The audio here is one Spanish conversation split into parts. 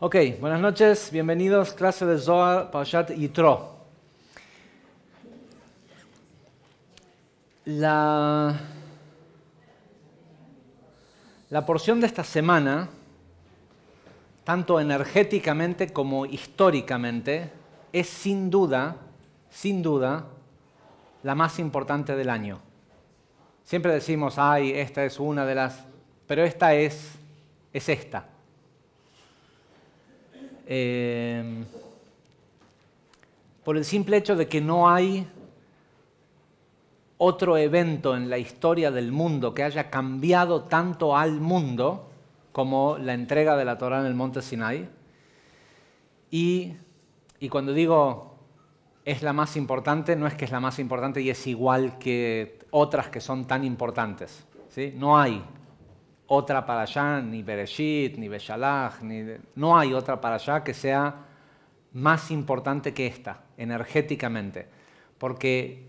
Ok, buenas noches, bienvenidos, clase de Zohar, Pashat y Tro. La, la porción de esta semana, tanto energéticamente como históricamente, es sin duda, sin duda, la más importante del año. Siempre decimos, ay, esta es una de las, pero esta es, es esta. Em, por el simple hecho de que no hay otro evento en la historia del mundo que haya cambiado tanto al mundo como la entrega de la Torá en el monte Sinai. Y, y cuando digo es la más importante, no es que es la más importante y es igual que otras que son tan importantes. ¿sí? No hay otra para allá, ni Bereshit, ni Beshalach, ni... no hay otra para allá que sea más importante que esta, energéticamente. Porque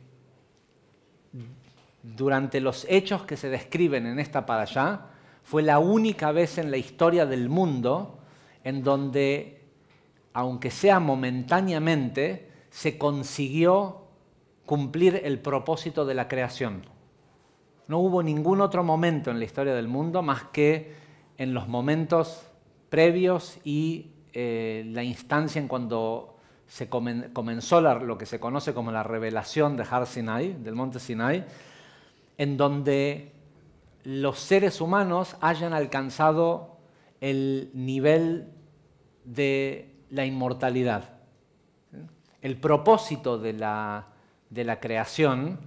durante los hechos que se describen en esta para allá, fue la única vez en la historia del mundo en donde, aunque sea momentáneamente, se consiguió cumplir el propósito de la creación. No hubo ningún otro momento en la historia del mundo más que en los momentos previos y eh, la instancia en cuando se comenzó lo que se conoce como la revelación de Har Sinai, del monte Sinai, en donde los seres humanos hayan alcanzado el nivel de la inmortalidad. El propósito de la creación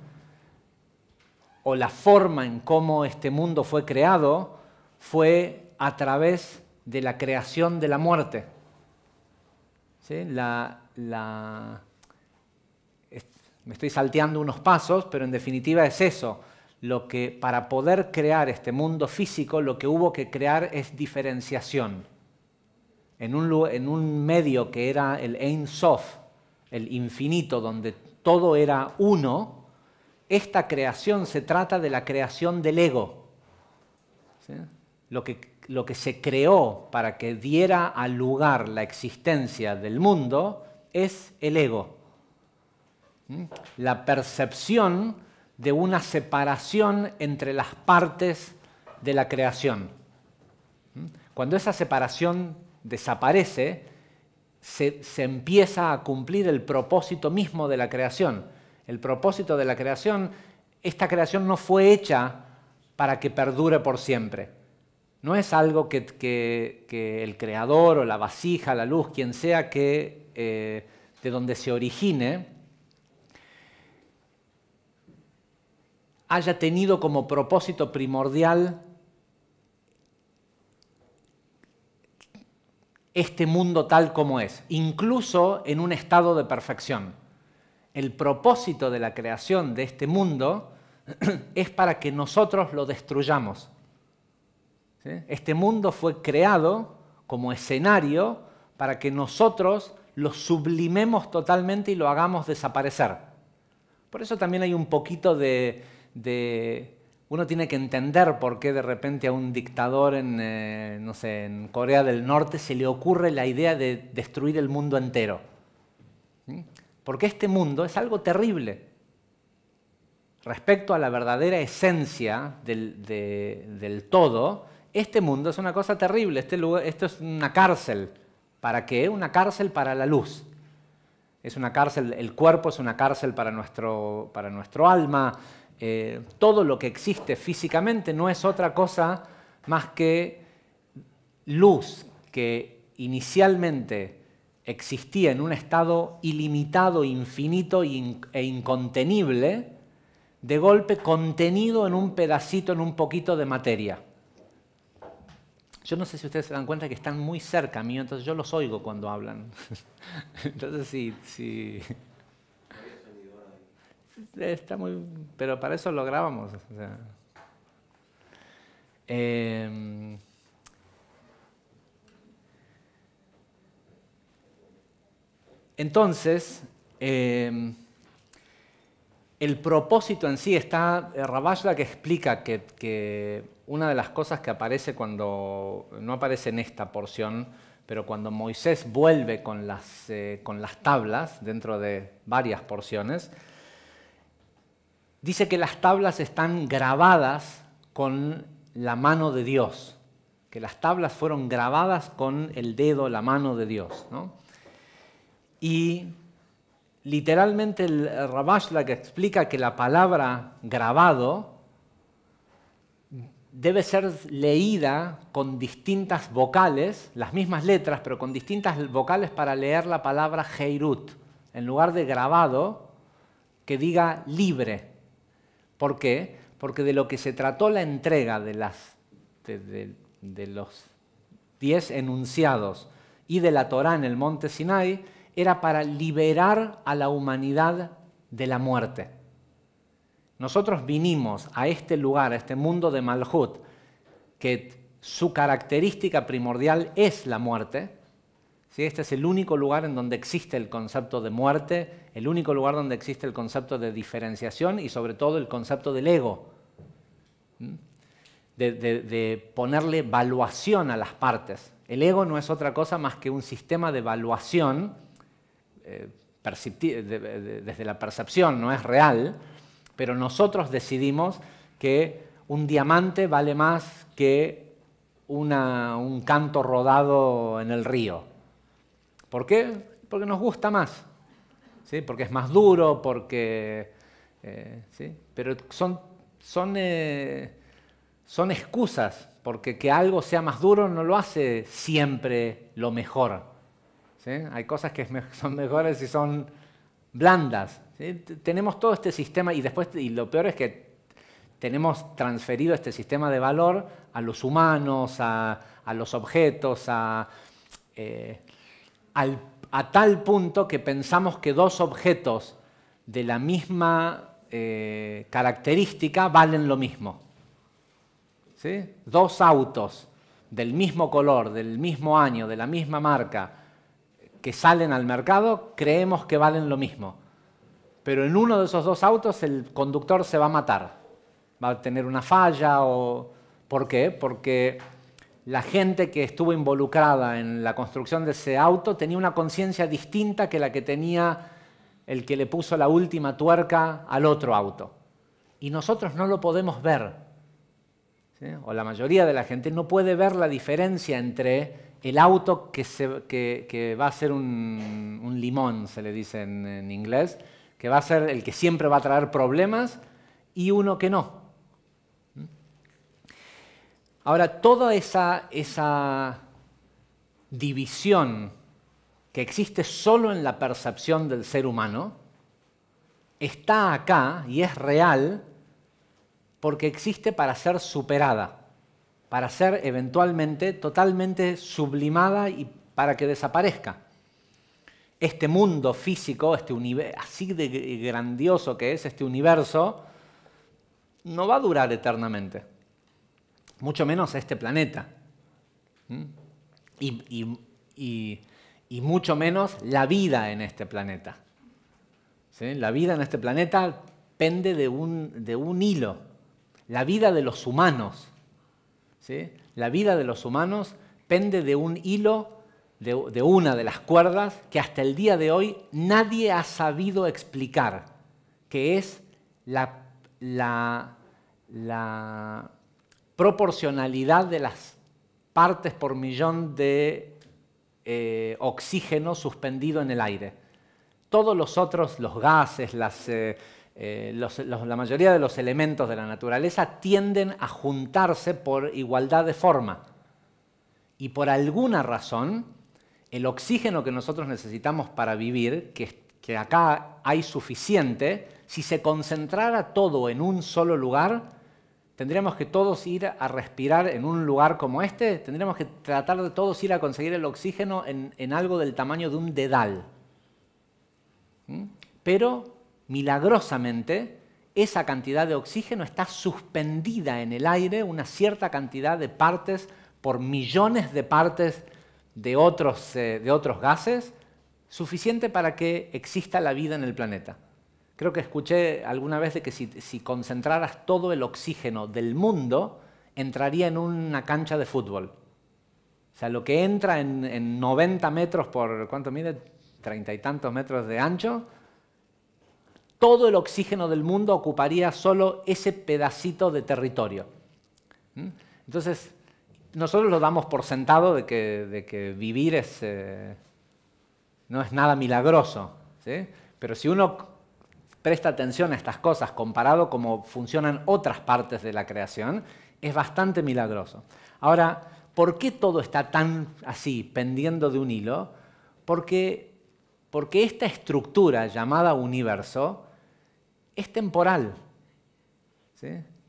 o la forma en cómo este mundo fue creado fue a través de la creación de la muerte. Me estoy salteando unos pasos, pero en definitiva es eso. Lo que, para poder crear este mundo físico, lo que hubo que crear es diferenciación. En un, en un medio que era el Ein Sof, el infinito, donde todo era uno, esta creación se trata de la creación del ego. Lo, que, se creó para que diera a lugar la existencia del mundo es el ego. La percepción de una separación entre las partes de la creación. Cuando esa separación desaparece, se empieza a cumplir el propósito mismo de la creación el propósito de la creación, esta creación no fue hecha para que perdure por siempre. No es algo que, el creador o la vasija, la luz, quien sea que eh, de donde se origine, haya tenido como propósito primordial este mundo tal como es, incluso en un estado de perfección el propósito de la creación de este mundo es para que nosotros lo destruyamos. Este mundo fue creado como escenario para que nosotros lo sublimemos totalmente y lo hagamos desaparecer. Por eso también hay un poquito de... uno tiene que entender por qué de repente a un dictador en, eh, en Corea del Norte se le ocurre la idea de destruir el mundo entero porque este mundo es algo terrible respecto a la verdadera esencia del, todo. Este mundo es una cosa terrible, este lugar, esto es una cárcel. ¿Para qué? Una cárcel para la luz. Es una cárcel, el cuerpo es una cárcel para nuestro, para nuestro alma. Eh, todo lo que existe físicamente no es otra cosa más que luz que inicialmente existía en un estado ilimitado, infinito e incontenible, de golpe contenido en un pedacito, en un poquito de materia. Yo no sé si ustedes se dan cuenta que están muy cerca mío, entonces yo los oigo cuando hablan. entonces sí, sí. Está muy... Pero para eso lo grabamos. Em, Entonces, em, el propósito en sí está, eh, Rabajla que explica que, una de las cosas que aparece cuando, no aparece en esta porción, pero cuando Moisés vuelve con las, eh, con las tablas, dentro de varias porciones, dice que las tablas están grabadas con la mano de Dios, que las tablas fueron grabadas con el dedo, la mano de Dios. ¿no? Y literalmente el Rabashla explica que la palabra grabado debe ser leída con distintas vocales, las mismas letras, pero con distintas vocales para leer la palabra Heirut. En lugar de grabado, que diga libre. ¿Por qué? Porque de lo que se trató la entrega de, los diez enunciados y de la Torá en el monte Sinai era para liberar a la humanidad de la muerte. Nosotros vinimos a este lugar, a este mundo de Malhut, que su característica primordial es la muerte. Este es el único lugar en donde existe el concepto de muerte, el único lugar donde existe el concepto de diferenciación y sobre todo el concepto del ego, de, de ponerle valuación a las partes. El ego no es otra cosa más que un sistema de valuación eh, desde la percepción no es real, pero nosotros decidimos que un diamante vale más que un canto rodado en el río. ¿Por qué? Porque nos gusta más, ¿sí? porque es más duro, porque... Eh, ¿sí? Pero son, son, eh, son excusas, porque que algo sea más duro no lo hace siempre lo mejor. Hay cosas que son mejores y son blandas. Tenemos todo este sistema y después, y lo peor es que tenemos transferido este sistema de valor a los humanos, a, los objetos, eh, a, tal punto que pensamos que dos objetos de la misma eh, característica valen lo mismo. Dos autos del mismo color, del mismo año, de la misma marca, que salen al mercado creemos que valen lo mismo. Pero en uno de esos dos autos el conductor se va a matar, va a tener una falla o... ¿Por qué? Porque la gente que estuvo involucrada en la construcción de ese auto tenía una conciencia distinta que la que tenía el que le puso la última tuerca al otro auto. Y nosotros no lo podemos ver. O la mayoría de la gente no puede ver la diferencia entre el auto que, va a ser un, limón, se le dice en, inglés, que va a ser el que siempre va a traer problemas y uno que no. Ahora, toda esa división que existe solo en la percepción del ser humano, está acá y es real porque existe para ser superada para ser eventualmente totalmente sublimada y para que desaparezca. Este mundo físico, este así de grandioso que es este universo, no va a durar eternamente, mucho menos este planeta. ¿Mm? Y, mucho menos la vida en este planeta. La vida en este planeta pende de un, de un hilo, la vida de los humanos la vida de los humanos pende de un hilo, de, una de las cuerdas, que hasta el día de hoy nadie ha sabido explicar, que es la, proporcionalidad de las partes por millón de eh, oxígeno suspendido en el aire. Todos los otros, los gases, las, eh, eh, la mayoría de los elementos de la naturaleza tienden a juntarse por igualdad de forma. Y por alguna razón, el oxígeno que nosotros necesitamos para vivir, que, que acá hay suficiente, si se concentrara todo en un solo lugar, tendríamos que todos ir a respirar en un lugar como este, tendríamos que tratar de todos ir a conseguir el oxígeno en, algo del tamaño de un dedal. ¿Mm? Pero milagrosamente, esa cantidad de oxígeno está suspendida en el aire, una cierta cantidad de partes por millones de partes de otros, eh, gases, suficiente para que exista la vida en el planeta. Creo que escuché alguna vez de que si, concentraras todo el oxígeno del mundo, entraría en una cancha de fútbol. O sea, lo que entra en, en 90 metros por, ¿cuánto mide? Treinta y tantos metros de ancho, todo el oxígeno del mundo ocuparía solo ese pedacito de territorio. ¿Mm? Entonces, nosotros lo damos por sentado de que, vivir eh, no es nada milagroso, pero si uno presta atención a estas cosas comparado cómo funcionan otras partes de la creación, es bastante milagroso. Ahora, ¿por qué todo está tan así, pendiendo de un hilo? porque esta estructura llamada universo es temporal.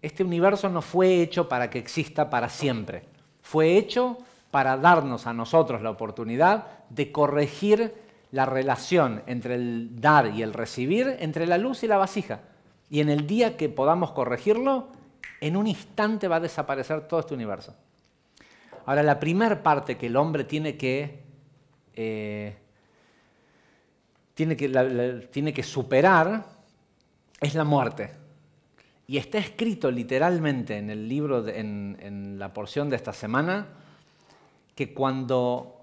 Este universo no fue hecho para que exista para siempre. Fue hecho para darnos a nosotros la oportunidad de corregir la relación entre el dar y el recibir, entre la luz y la vasija. Y en el día que podamos corregirlo, en un instante va a desaparecer todo este universo. Ahora, la primera parte que el hombre tiene que, eh, tiene, que tiene que superar es la muerte. Y está escrito literalmente en el libro, en, la porción de esta semana, que cuando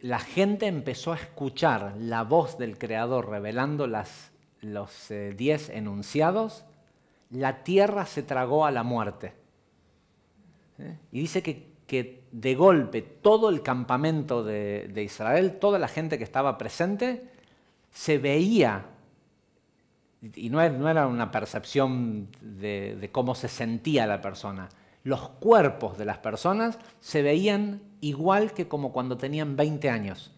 la gente empezó a escuchar la voz del Creador revelando los eh, diez enunciados, la tierra se tragó a la muerte. ¿Eh? Y dice que, de golpe todo el campamento de Israel, toda la gente que estaba presente, se veía y no, era una percepción de, cómo se sentía la persona, los cuerpos de las personas se veían igual que como cuando tenían 20 años.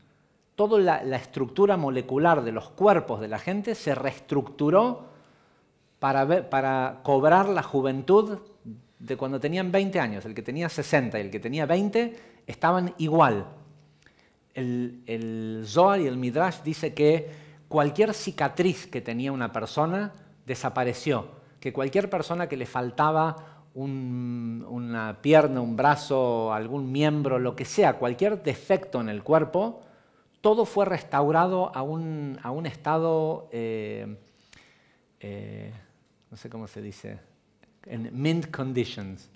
Toda la, estructura molecular de los cuerpos de la gente se reestructuró para, para cobrar la juventud de cuando tenían 20 años. El que tenía 60 y el que tenía 20 estaban igual. El, el Zohar y el Midrash dice que cualquier cicatriz que tenía una persona desapareció, que cualquier persona que le faltaba una pierna, un brazo, algún miembro, lo que sea, cualquier defecto en el cuerpo, todo fue restaurado a un, estado, eh, eh, no sé cómo se dice, en mint conditions,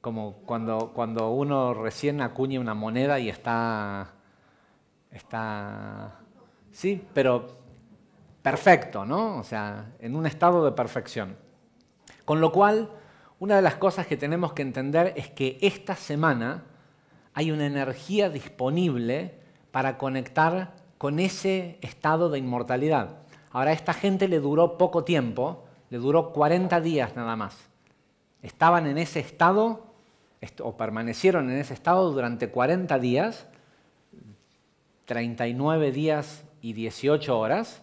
como cuando, cuando uno recién acuña una moneda y está, está sí, pero perfecto, ¿no? O sea, en un estado de perfección. Con lo cual, una de las cosas que tenemos que entender es que esta semana hay una energía disponible para conectar con ese estado de inmortalidad. Ahora, a esta gente le duró poco tiempo, le duró 40 días nada más. Estaban en ese estado o permanecieron en ese estado durante 40 días, 39 días y 18 horas.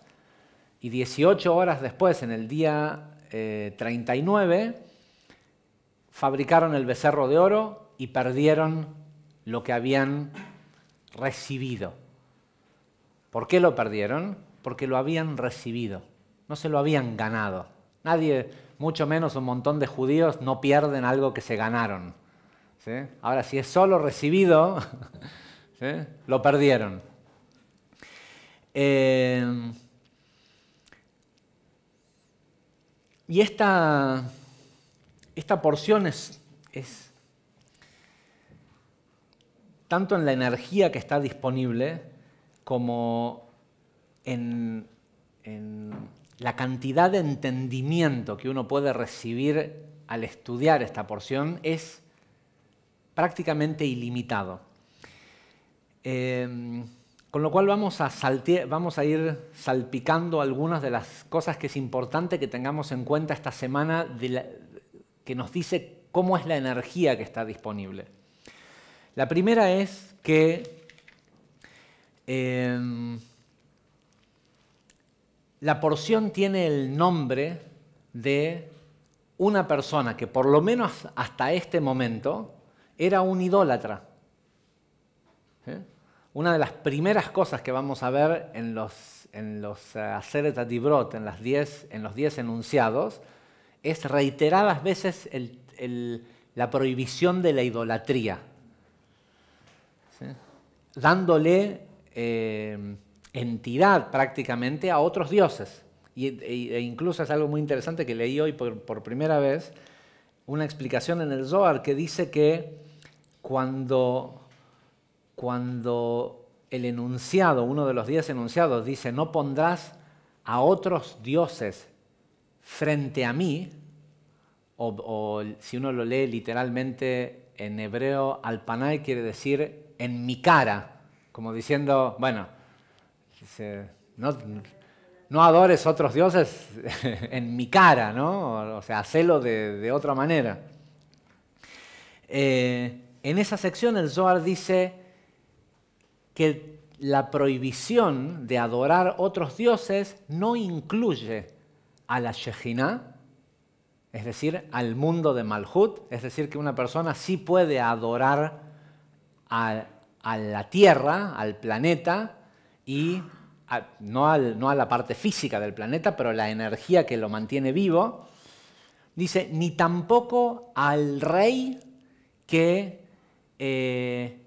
Y horas después, en el día 39, eh, fabricaron el becerro de oro y perdieron lo que habían recibido. ¿Por qué lo perdieron? Porque lo habían recibido, no se lo habían ganado. Nadie, mucho menos un montón de judíos, no pierden algo que se ganaron. Ahora, si es solo recibido, lo perdieron. Em, y esta, esta porción es, tanto en la energía que está disponible como en, la cantidad de entendimiento que uno puede recibir al estudiar esta porción es prácticamente ilimitado. Em, con lo cual vamos a, ir salpicando algunas de las cosas que es importante que tengamos en cuenta esta semana que nos dice cómo es la energía que está disponible. La primera es que em, la porción tiene el nombre de una persona que por lo menos hasta este momento era un idólatra. ¿eh? una de las primeras cosas que vamos a ver en los, en los eh, en, las diez, en los 10 enunciados, es reiteradas veces la prohibición de la idolatría, dándole eh, entidad prácticamente a otros dioses. Y, e, e incluso es algo muy interesante que leí hoy por, por primera vez, una explicación en el Zohar que dice que cuando cuando el enunciado, uno de los diez enunciados, dice, no pondrás a otros dioses frente a mí, o, si uno lo lee literalmente en hebreo, alpanai quiere decir en mi cara, como diciendo, bueno, no, no adores otros dioses en mi cara, O sea, hacelo de, otra manera. Eh, en esa sección el Zohar dice, que la prohibición de adorar otros dioses no incluye a la Shejina, es decir, al mundo de Malhut, es decir, que una persona sí puede adorar a, la Tierra, al planeta, y no, a la parte física del planeta, pero la energía que lo mantiene vivo, dice, ni tampoco al rey que, eh,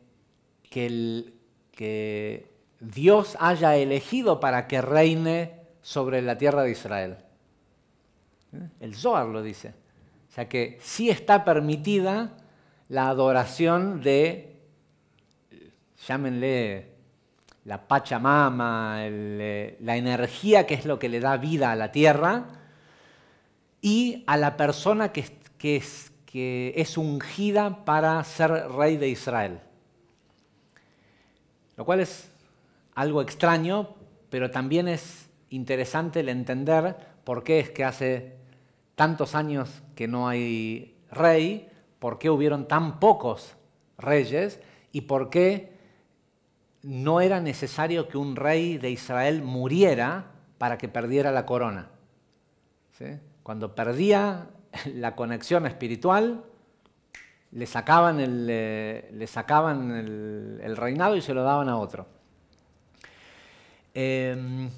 que, el, que Dios haya elegido para que reine sobre la tierra de Israel. El Zohar lo dice. O sea que sí está permitida la adoración de, llámenle la Pachamama, eh, la energía que es lo que le da vida a la tierra y a la persona que es ungida para ser rey de Israel. Lo cual es algo extraño, pero también es interesante el entender por qué es que hace tantos años que no hay rey, por qué hubieron tan pocos reyes y por qué no era necesario que un rey de Israel muriera para que perdiera la corona. Cuando perdía la conexión espiritual, le sacaban, el, eh, sacaban el, reinado y se lo daban a otro. Em,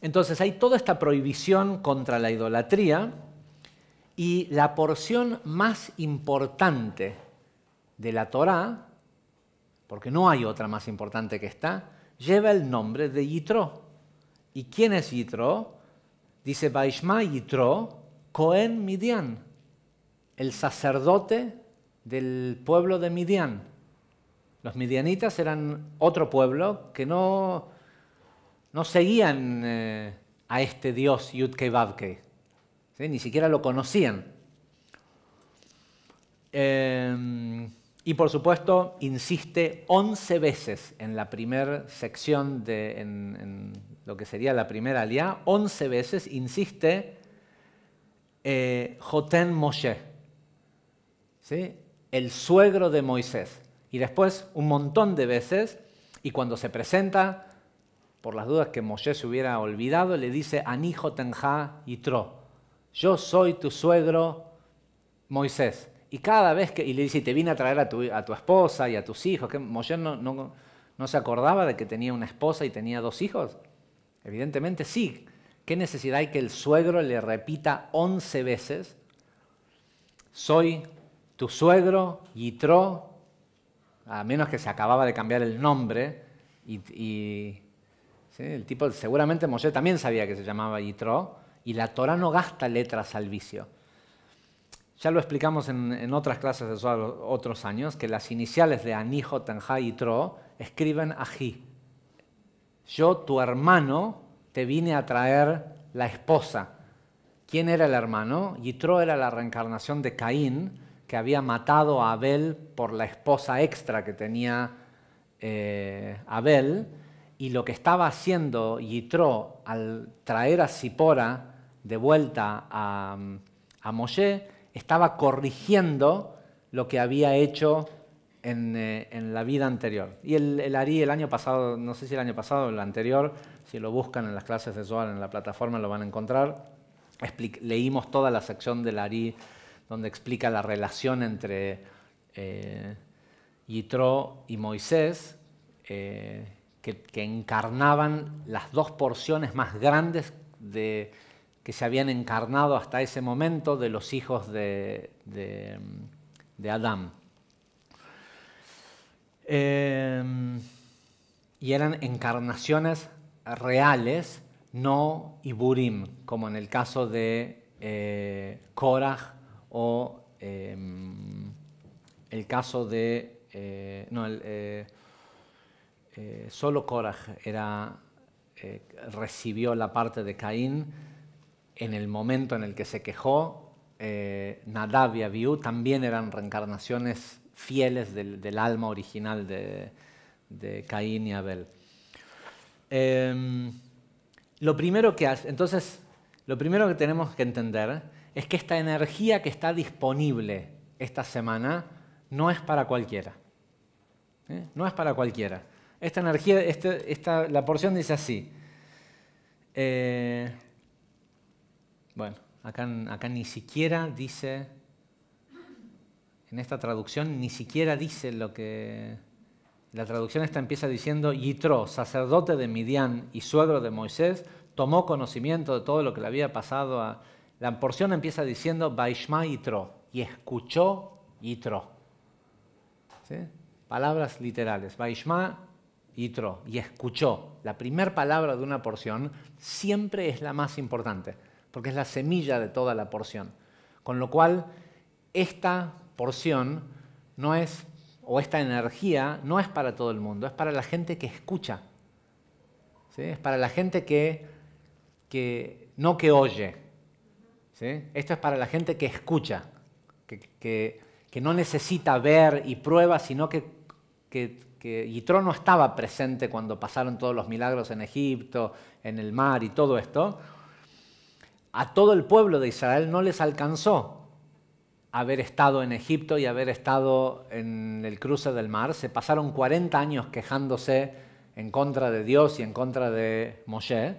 entonces hay toda esta prohibición contra la idolatría y la porción más importante de la Torá, porque no hay otra más importante que esta, lleva el nombre de Yitro. ¿Y quién es Yitro? Dice Baishma Yitro, Cohen Midian el sacerdote del pueblo de Midian. Los midianitas eran otro pueblo que no, no seguían eh, a este dios Yutke ni siquiera lo conocían. Em, y por supuesto, insiste 11 veces en la primera sección, de, en, lo que sería la primera alia, once veces insiste eh, Jotén Moshe el suegro de Moisés. Y después un montón de veces, y cuando se presenta, por las dudas que Moisés se hubiera olvidado, le dice, Anijo Tenja y Tro, yo soy tu suegro Moisés. Y cada vez que, le dice, te vine a traer a tu, a tu esposa y a tus hijos, que Moisés no, no, no se acordaba de que tenía una esposa y tenía dos hijos. Evidentemente sí. ¿Qué necesidad hay que el suegro le repita once veces? Soy tu suegro, Yitro, a menos que se acababa de cambiar el nombre, y, el tipo seguramente Moshe también sabía que se llamaba Yitro, y la Torah no gasta letras al vicio. Ya lo explicamos en, otras clases de otros años, que las iniciales de Anijo, Tanja y Tro escriben Ají. Yo, tu hermano, te vine a traer la esposa. ¿Quién era el hermano? Yitro era la reencarnación de Caín, que había matado a Abel por la esposa extra que tenía eh, Abel, y lo que estaba haciendo Yitro al traer a Zipora de vuelta a, a Moshe, estaba corrigiendo lo que había hecho eh, en, la vida anterior. Y el, el Ari el año pasado, no sé si el año pasado o el anterior, si lo buscan en las clases de Zohar en la plataforma lo van a encontrar, leímos toda la sección del Ari donde explica la relación entre eh, Yitro y Moisés, eh, que, encarnaban las dos porciones más grandes que se habían encarnado hasta ese momento de los hijos de, Adán. Em, y eran encarnaciones reales, no Iburim, como en el caso de eh, Korah o em, el caso de... Eh, no, eh, eh, solo Korach era, recibió la parte de Caín en el momento en el que se quejó. Nadab y Abiú también eran reencarnaciones fieles del, alma original de, Caín y Abel. Em, lo primero que hace, entonces, lo primero que tenemos que entender es que esta energía que está disponible esta semana no es para cualquiera. ¿eh? No es para cualquiera. Esta energía, este, la porción dice así. Eh, bueno, acá, ni siquiera dice, en esta traducción ni siquiera dice lo que... La traducción esta empieza diciendo, Yitro, sacerdote de Midian y suegro de Moisés, tomó conocimiento de todo lo que le había pasado a, la porción empieza diciendo Baishma Yitro, y escuchó y ¿Sí? Palabras literales. Baishma Yitro, y escuchó. La primera palabra de una porción siempre es la más importante, porque es la semilla de toda la porción. Con lo cual, esta porción no es, o esta energía no es para todo el mundo, es para la gente que escucha. Es para la gente que, que no que oye, esto es para la gente que escucha, que, no necesita ver y prueba, sino que, que, no estaba presente cuando pasaron todos los milagros en Egipto, en el mar y todo esto. A todo el pueblo de Israel no les alcanzó haber estado en Egipto y haber estado en el cruce del mar. Se pasaron 40 años quejándose en contra de Dios y en contra de Moshe.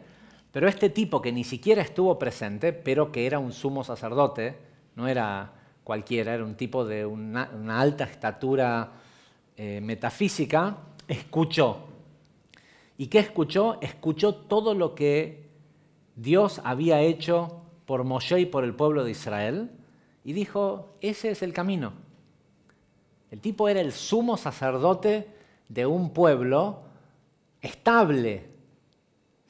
Pero este tipo que ni siquiera estuvo presente, pero que era un sumo sacerdote, no era cualquiera, era un tipo de una, alta estatura eh, metafísica, escuchó. ¿Y qué escuchó? Escuchó todo lo que Dios había hecho por Moshe y por el pueblo de Israel y dijo, ese es el camino. El tipo era el sumo sacerdote de un pueblo estable,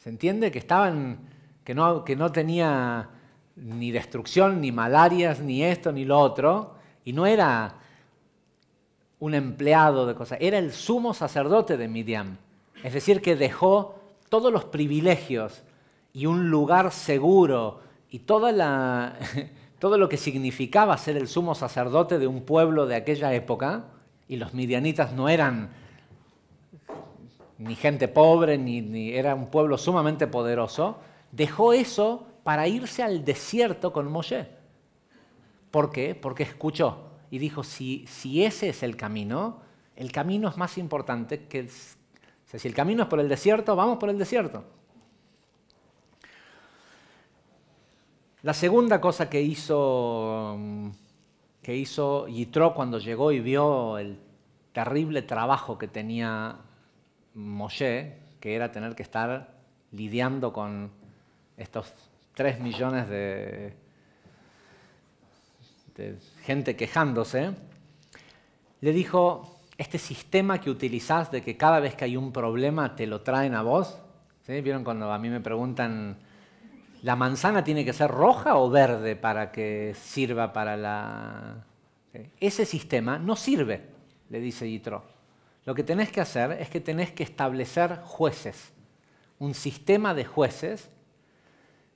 ¿Se entiende? Que estaban, que no, tenía ni destrucción, ni malarias, ni esto, ni lo otro. Y no era un empleado de cosas, era el sumo sacerdote de Midian. Es decir, que dejó todos los privilegios y un lugar seguro y toda la, todo lo que significaba ser el sumo sacerdote de un pueblo de aquella época, y los midianitas no eran ni gente pobre, ni, era un pueblo sumamente poderoso, dejó eso para irse al desierto con Moshe. ¿Por qué? Porque escuchó y dijo, si, ese es el camino, el camino es más importante que... si el camino es por el desierto, vamos por el desierto. La segunda cosa que hizo, que hizo Yitro cuando llegó y vio el terrible trabajo que tenía Moshe, que era tener que estar lidiando con estos 3 millones de, gente quejándose, le dijo, este sistema que utilizás de que cada vez que hay un problema te lo traen a vos, ¿sí? ¿vieron cuando a mí me preguntan, ¿la manzana tiene que ser roja o verde para que sirva para la... Ese sistema no sirve, le dice Yitro. Lo que tenés que hacer es que tenés que establecer jueces, un sistema de jueces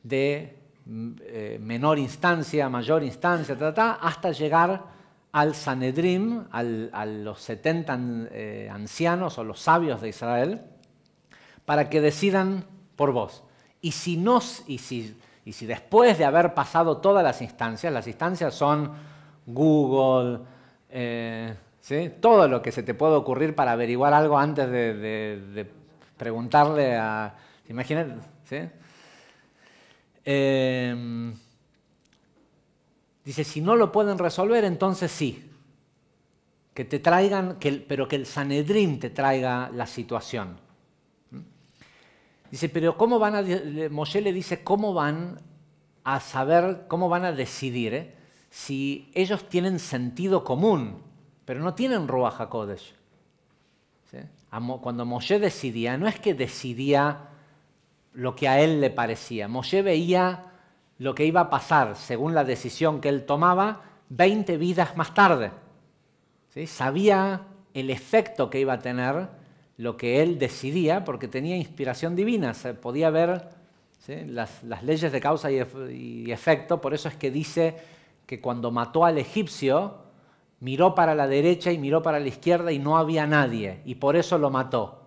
de mm, eh, menor instancia, mayor instancia, hasta llegar al Sanedrim, a los 70 eh, ancianos o los sabios de Israel, para que decidan por vos. Y si, no, y si, después de haber pasado todas las instancias, las instancias son Google, eh, todo lo que se te pueda ocurrir para averiguar algo antes de, preguntarle a... Imagínate, ¿sí? Em, dice, si no lo pueden resolver, entonces sí. Que te traigan, que, pero que el Sanedrín te traiga la situación. Dice, pero ¿cómo van a...? Moshe le dice, ¿cómo van a saber, cómo van a decidir eh, si ellos tienen sentido común? pero no tienen Ruach HaKodesh. Cuando Moshe decidía, no es que decidía lo que a él le parecía, Moshe veía lo que iba a pasar según la decisión que él tomaba 20 vidas más tarde. Sabía el efecto que iba a tener lo que él decidía porque tenía inspiración divina, se podía ver las, leyes de causa y efecto, por eso es que dice que cuando mató al egipcio, miró para la derecha y miró para la izquierda y no había nadie, y por eso lo mató.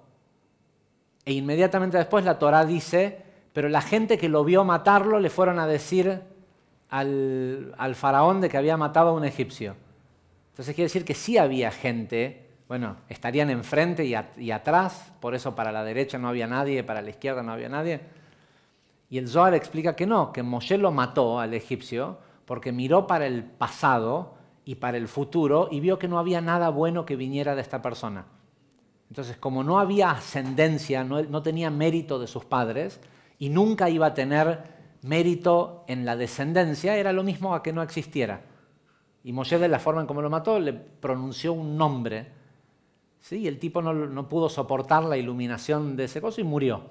E inmediatamente después la Torá dice, pero la gente que lo vio matarlo le fueron a decir al, al faraón de que había matado a un egipcio. Entonces quiere decir que sí había gente, bueno, estarían enfrente y, y atrás, por eso para la derecha no había nadie, para la izquierda no había nadie. Y el Zohar explica que no, que Moshe lo mató al egipcio porque miró para el pasado y para el futuro y vio que no había nada bueno que viniera de esta persona. Entonces, como no había ascendencia, no, tenía mérito de sus padres y nunca iba a tener mérito en la descendencia, era lo mismo a que no existiera. Y Moshe, de la forma en como lo mató, le pronunció un nombre. ¿sí? Y el tipo no, pudo soportar la iluminación de ese cosa y murió.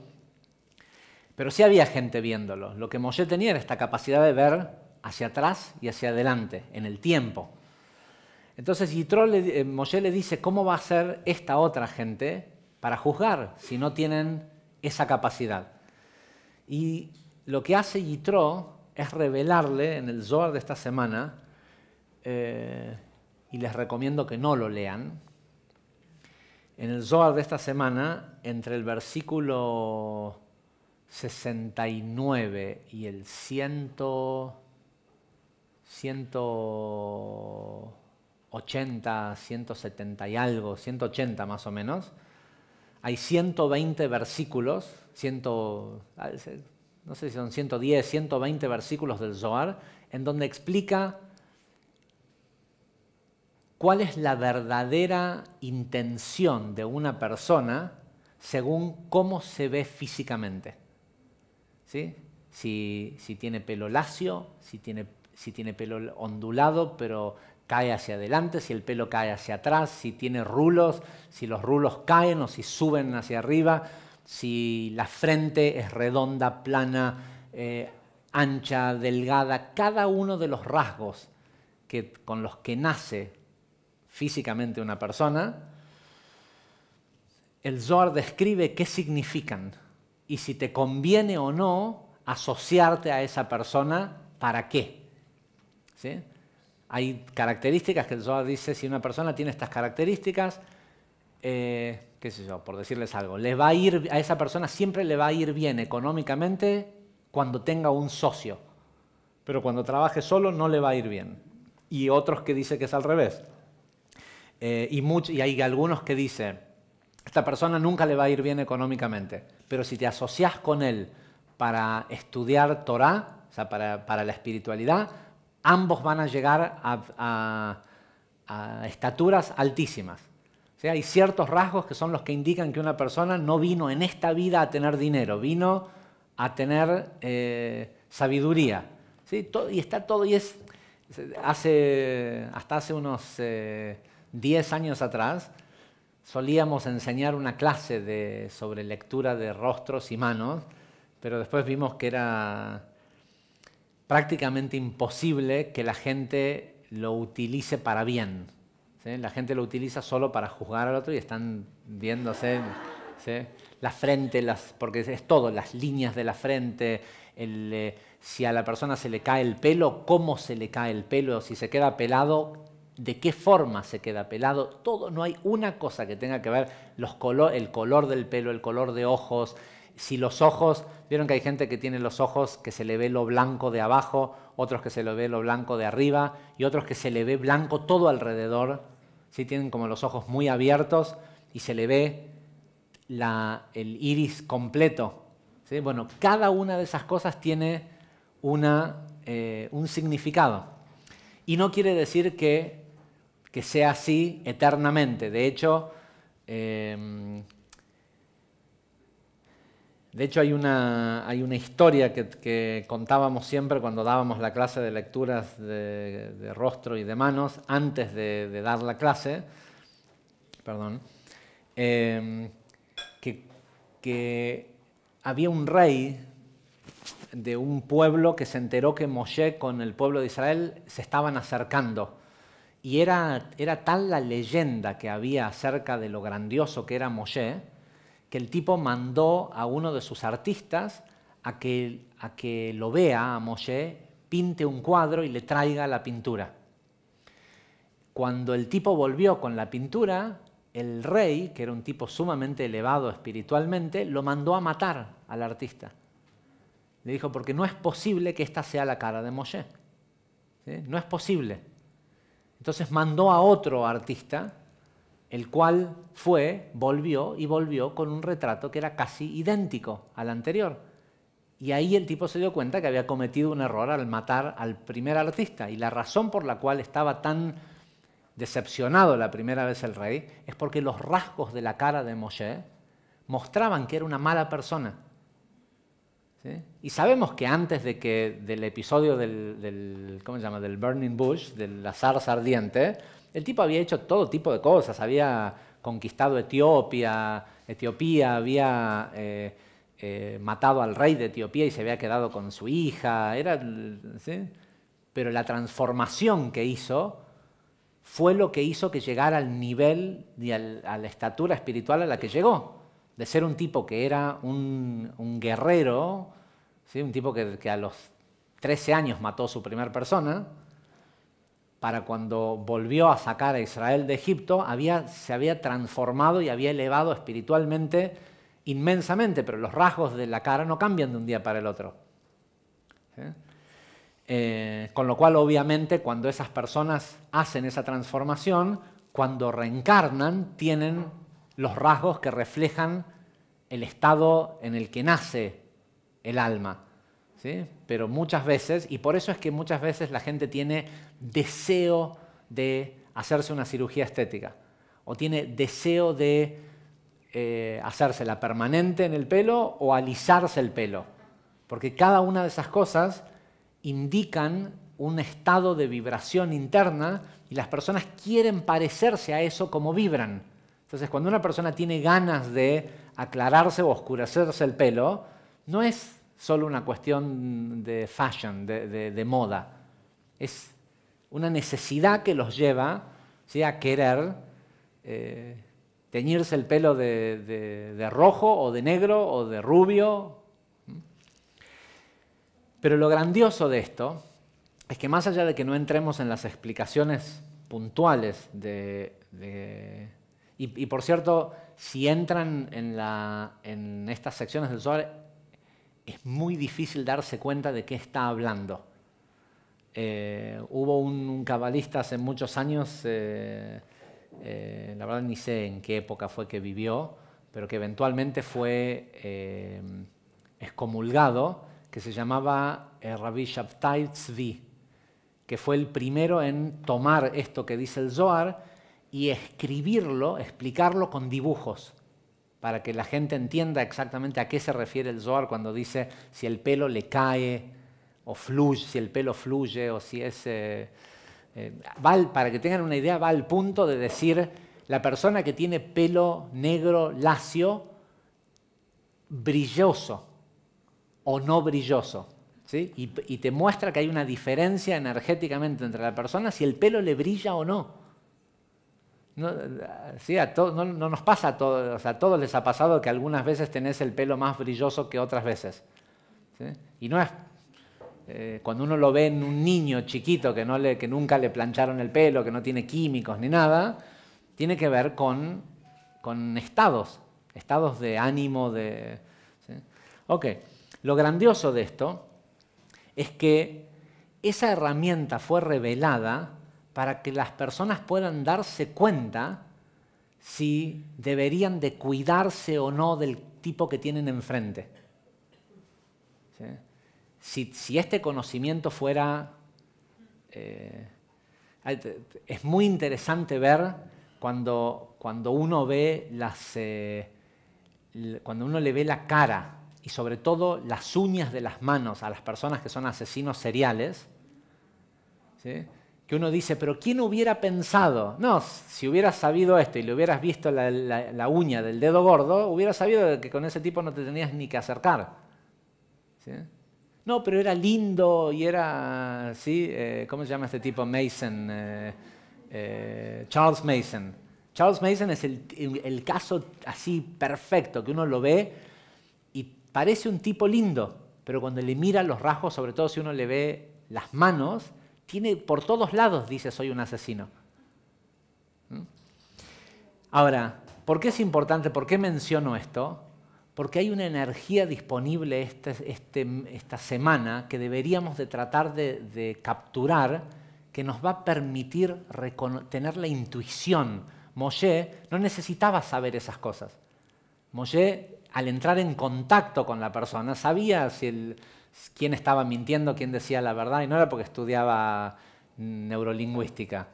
Pero sí había gente viéndolo. Lo que Moshe tenía era esta capacidad de ver hacia atrás y hacia adelante, en el tiempo. Entonces le, eh, Moshe le dice, ¿cómo va a ser esta otra gente para juzgar si no tienen esa capacidad? Y lo que hace Yitro es revelarle en el Zohar de esta semana, eh, y les recomiendo que no lo lean, en el Zohar de esta semana, entre el versículo 69 y el 100 80, 170 y algo, 180 más o menos, hay 120 versículos, 100, ah, eh, no sé si son 110, 120 versículos del Zohar, en donde explica cuál es la verdadera intención de una persona según cómo se ve físicamente. Si, si, tiene pelo lacio, si tiene, si tiene pelo ondulado, pero cae hacia adelante, si el pelo cae hacia atrás, si tiene rulos, si los rulos caen o si suben hacia arriba, si la frente es redonda, plana, eh, ancha, delgada, cada uno de los rasgos que, con los que nace físicamente una persona, el Zohar describe qué significan y si te conviene o no asociarte a esa persona, ¿para qué? ¿Sí? hay características que el Zohar dice, si una persona tiene estas características, eh, qué sé yo, por decirles algo, le va a ir, a esa persona siempre le va a ir bien económicamente cuando tenga un socio, pero cuando trabaje solo no le va a ir bien. Y otros que dice que es al revés. Eh, y, hay algunos que dicen, esta persona nunca le va a ir bien económicamente, pero si te asocias con él para estudiar Torah, o sea, para la espiritualidad, ambos van a llegar a, estaturas altísimas. O hay ciertos rasgos que son los que indican que una persona no vino en esta vida a tener dinero, vino a tener eh, sabiduría. Todo, y está todo, y es, hace, hasta hace unos 10 eh, años atrás, solíamos enseñar una clase de, sobre lectura de rostros y manos, pero después vimos que era prácticamente imposible que la gente lo utilice para bien. La gente lo utiliza solo para juzgar al otro y están viéndose la frente, porque es todo, las líneas de la frente, eh, si a la persona se le cae el pelo, cómo se le cae el pelo, si se queda pelado, de qué forma se queda pelado, todo, no hay una cosa que tenga que ver los el color del pelo, el color de ojos, si los ojos, vieron que hay gente que tiene los ojos que se le ve lo blanco de abajo, otros que se le ve lo blanco de arriba y otros que se le ve blanco todo alrededor, si tienen como los ojos muy abiertos y se le ve el iris completo. ¿sí? Bueno, cada una de esas cosas tiene una, eh, un significado. Y no quiere decir que, que sea así eternamente. De hecho, eh, de hecho, hay una, hay una historia que, contábamos siempre cuando dábamos la clase de lecturas de, rostro y de manos, antes de, dar la clase, perdón, em, que, había un rey de un pueblo que se enteró que Moshe con el pueblo de Israel se estaban acercando. Y era, era tal la leyenda que había acerca de lo grandioso que era Moshe, que el tipo mandó a uno de sus artistas a que, a que lo vea a Moshe, pinte un cuadro y le traiga la pintura. Cuando el tipo volvió con la pintura, el rey, que era un tipo sumamente elevado espiritualmente, lo mandó a matar al artista. Le dijo, porque no es posible que esta sea la cara de Moshe. No es posible. Entonces mandó a otro artista el cual fue, volvió y volvió con un retrato que era casi idéntico al anterior. Y ahí el tipo se dio cuenta que había cometido un error al matar al primer artista. Y la razón por la cual estaba tan decepcionado la primera vez el rey es porque los rasgos de la cara de Moshe mostraban que era una mala persona. Y sabemos que antes de que del episodio del, ¿cómo se llama? del Burning Bush, del la zarza ardiente, el tipo había hecho todo tipo de cosas, había conquistado Etiopía, Etiopía había eh, eh, matado al rey de Etiopía y se había quedado con su hija, era, pero la transformación que hizo fue lo que hizo que llegara al nivel y a la estatura espiritual a la que llegó, de ser un tipo que era un, guerrero, un tipo que, que a los 13 años mató a su primera persona, para cuando volvió a sacar a Israel de Egipto, se había transformado y había elevado espiritualmente inmensamente, pero los rasgos de la cara no cambian de un día para el otro. ¿Eh? Eh, con lo cual, obviamente, cuando esas personas hacen esa transformación, cuando reencarnan, tienen los rasgos que reflejan el estado en el que nace el alma. Pero muchas veces, y por eso es que muchas veces la gente tiene deseo de hacerse una cirugía estética, o tiene deseo de eh, hacérsela permanente en el pelo o alisarse el pelo, porque cada una de esas cosas indican un estado de vibración interna y las personas quieren parecerse a eso como vibran. Entonces, cuando una persona tiene ganas de aclararse o oscurecerse el pelo, no es solo una cuestión de fashion, de, moda. Es una necesidad que los lleva a querer eh, teñirse el pelo de, rojo o de negro o de rubio. Pero lo grandioso de esto es que más allá de que no entremos en las explicaciones puntuales de... y, por cierto, si entran en, estas secciones del software, es muy difícil darse cuenta de qué está hablando. Eh, hubo un, cabalista hace muchos años, eh, eh, la verdad ni sé en qué época fue que vivió, pero que eventualmente fue excomulgado, que se llamaba Rabbi Shabtai Tzvi, que fue el primero en tomar esto que dice el Zohar y escribirlo, explicarlo con dibujos para que la gente entienda exactamente a qué se refiere el Zohar cuando dice si el pelo le cae o fluye, si el pelo fluye o si es... Eh, eh, para que tengan una idea, va al punto de decir la persona que tiene pelo negro, lacio, brilloso o no brilloso. ¿sí? y te muestra que hay una diferencia energéticamente entre la persona si el pelo le brilla o no. No, a no, nos pasa a todos, a todos les ha pasado que algunas veces tenés el pelo más brilloso que otras veces. Y no es eh, cuando uno lo ve en un niño chiquito que, no le, que nunca le plancharon el pelo, que no tiene químicos ni nada, tiene que ver con, con estados, estados de ánimo, de... Ok, lo grandioso de esto es que esa herramienta fue revelada para que las personas puedan darse cuenta si deberían de cuidarse o no del tipo que tienen enfrente. Si, este conocimiento fuera... Eh, es muy interesante ver cuando, cuando uno ve las... Eh, cuando uno le ve la cara y sobre todo las uñas de las manos a las personas que son asesinos seriales, uno dice, pero ¿quién hubiera pensado? No, si hubieras sabido esto y le hubieras visto la, uña del dedo gordo, hubieras sabido que con ese tipo no te tenías ni que acercar. No, pero era lindo y era, ¿sí? Eh, ¿Cómo se llama este tipo? Mason, eh, eh, Charles Mason. Charles Mason es el caso así perfecto, que uno lo ve y parece un tipo lindo, pero cuando le mira los rasgos, sobre todo si uno le ve las manos, tiene por todos lados, dice, soy un asesino. ¿Mm? Ahora, ¿por qué es importante? ¿Por qué menciono esto? Porque hay una energía disponible este, este, esta semana que deberíamos de tratar de, de capturar que nos va a permitir tener la intuición. Moshe no necesitaba saber esas cosas. Moshe, al entrar en contacto con la persona, sabía si el, quién estaba mintiendo, quién decía la verdad, y no era porque estudiaba mm, neurolingüística,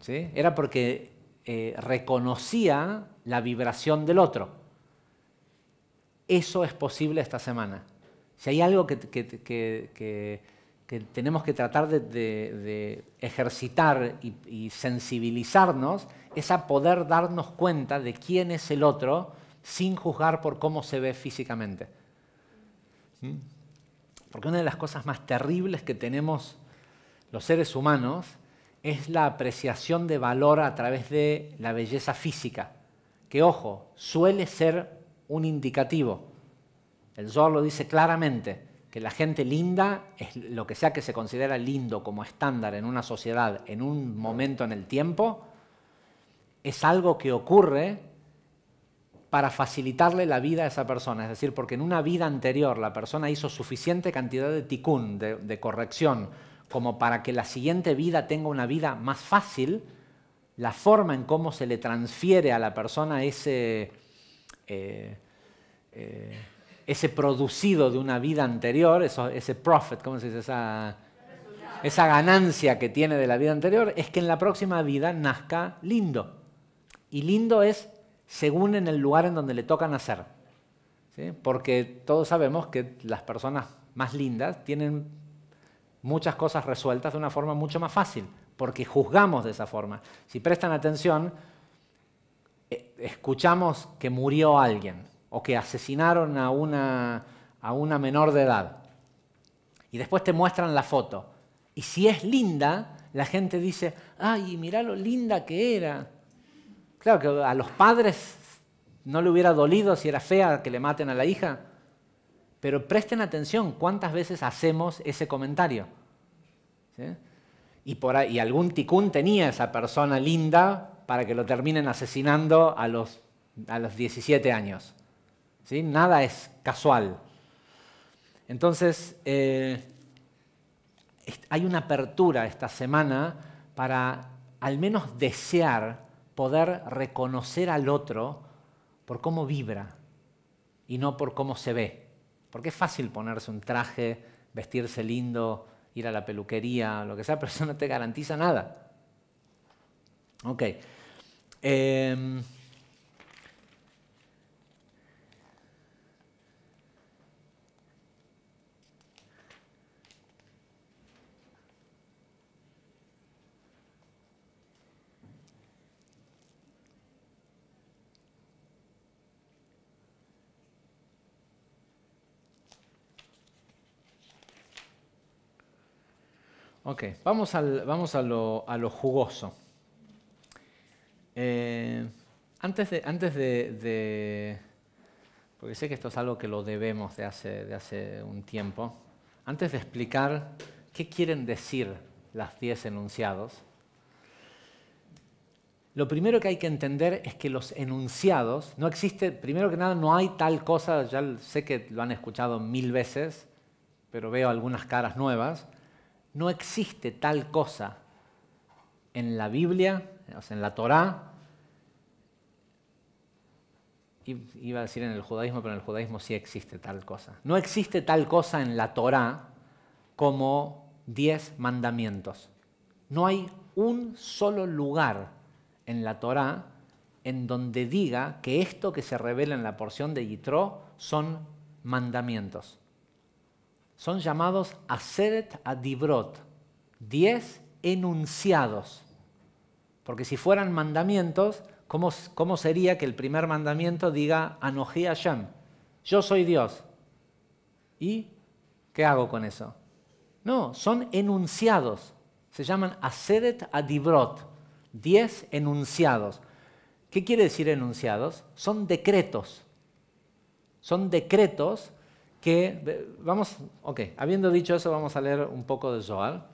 ¿sí? era porque eh, reconocía la vibración del otro. Eso es posible esta semana. Si hay algo que, que, que, que tenemos que tratar de, ejercitar y, sensibilizarnos, es a poder darnos cuenta de quién es el otro sin juzgar por cómo se ve físicamente. ¿Sí? ¿Mm? Porque una de las cosas más terribles que tenemos los seres humanos es la apreciación de valor a través de la belleza física, que ojo, suele ser un indicativo. El Zohar lo dice claramente, que la gente linda es lo que sea que se considera lindo como estándar en una sociedad, en un momento en el tiempo, es algo que ocurre para facilitarle la vida a esa persona. Es decir, porque en una vida anterior la persona hizo suficiente cantidad de tikkun, de, corrección, como para que la siguiente vida tenga una vida más fácil, la forma en cómo se le transfiere a la persona ese, eh, eh, ese producido de una vida anterior, ese profit, ¿cómo se dice? Esa, esa ganancia que tiene de la vida anterior, es que en la próxima vida nazca lindo. Y lindo es según en el lugar en donde le tocan hacer Porque todos sabemos que las personas más lindas tienen muchas cosas resueltas de una forma mucho más fácil, porque juzgamos de esa forma. Si prestan atención, e, escuchamos que murió alguien o que asesinaron a una, a una menor de edad. Y después te muestran la foto. Y si es linda, la gente dice, ay, mirá lo linda que era. Claro que a los padres no le hubiera dolido si era fea que le maten a la hija, pero presten atención cuántas veces hacemos ese comentario. Y, algún ticún tenía esa persona linda para que lo terminen asesinando a los, a los 17 años. ¿Sí? Nada es casual. Entonces, eh, hay una apertura esta semana para al menos desear poder reconocer al otro por cómo vibra y no por cómo se ve. Porque es fácil ponerse un traje, vestirse lindo, ir a la peluquería, lo que sea, pero eso no te garantiza nada. Ok. Em, Ok, vamos, al, vamos a, lo, a, lo, jugoso. Eh, antes, de, antes de, Porque sé que esto es algo que lo debemos de hace, de hace un tiempo. Antes de explicar qué quieren decir las 10 enunciados, lo primero que hay que entender es que los enunciados, no existe, primero que nada, no hay tal cosa, ya sé que lo han escuchado mil veces, pero veo algunas caras nuevas no existe tal cosa en la Biblia, o sea, en la Torá, iba a decir en el judaísmo, pero en el judaísmo sí existe tal cosa. No existe tal cosa en la Torá como diez mandamientos. No hay un solo lugar en la Torá en donde diga que esto que se revela en la porción de Yitro son mandamientos son llamados Aseret Adibrot, diez enunciados. Porque si fueran mandamientos, ¿cómo, sería que el primer mandamiento diga Anohi Hashem? Yo soy Dios. ¿Y qué hago con eso? No, son enunciados. Se llaman Aseret Adibrot, diez enunciados. ¿Qué quiere decir enunciados? Son decretos. Son decretos que, vamos, ok, habiendo dicho eso, vamos a leer un poco de Zohar.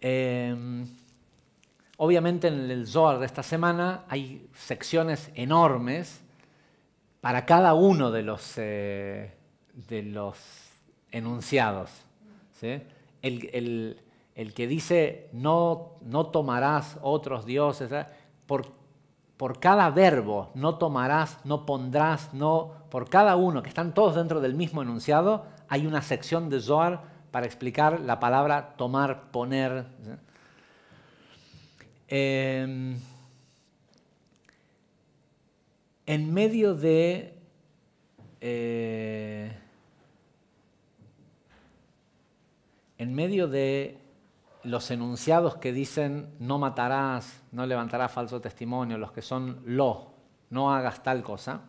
Em, obviamente en el Zohar de esta semana hay secciones enormes para cada uno de los, eh, de los enunciados. El, que dice no, no tomarás otros dioses, por ¿por por cada verbo, no tomarás, no pondrás, no, por cada uno, que están todos dentro del mismo enunciado, hay una sección de Zohar para explicar la palabra tomar, poner. Em, en medio de... Eh, en medio de los enunciados que dicen no matarás, no levantarás falso testimonio, los que son lo, no hagas tal cosa,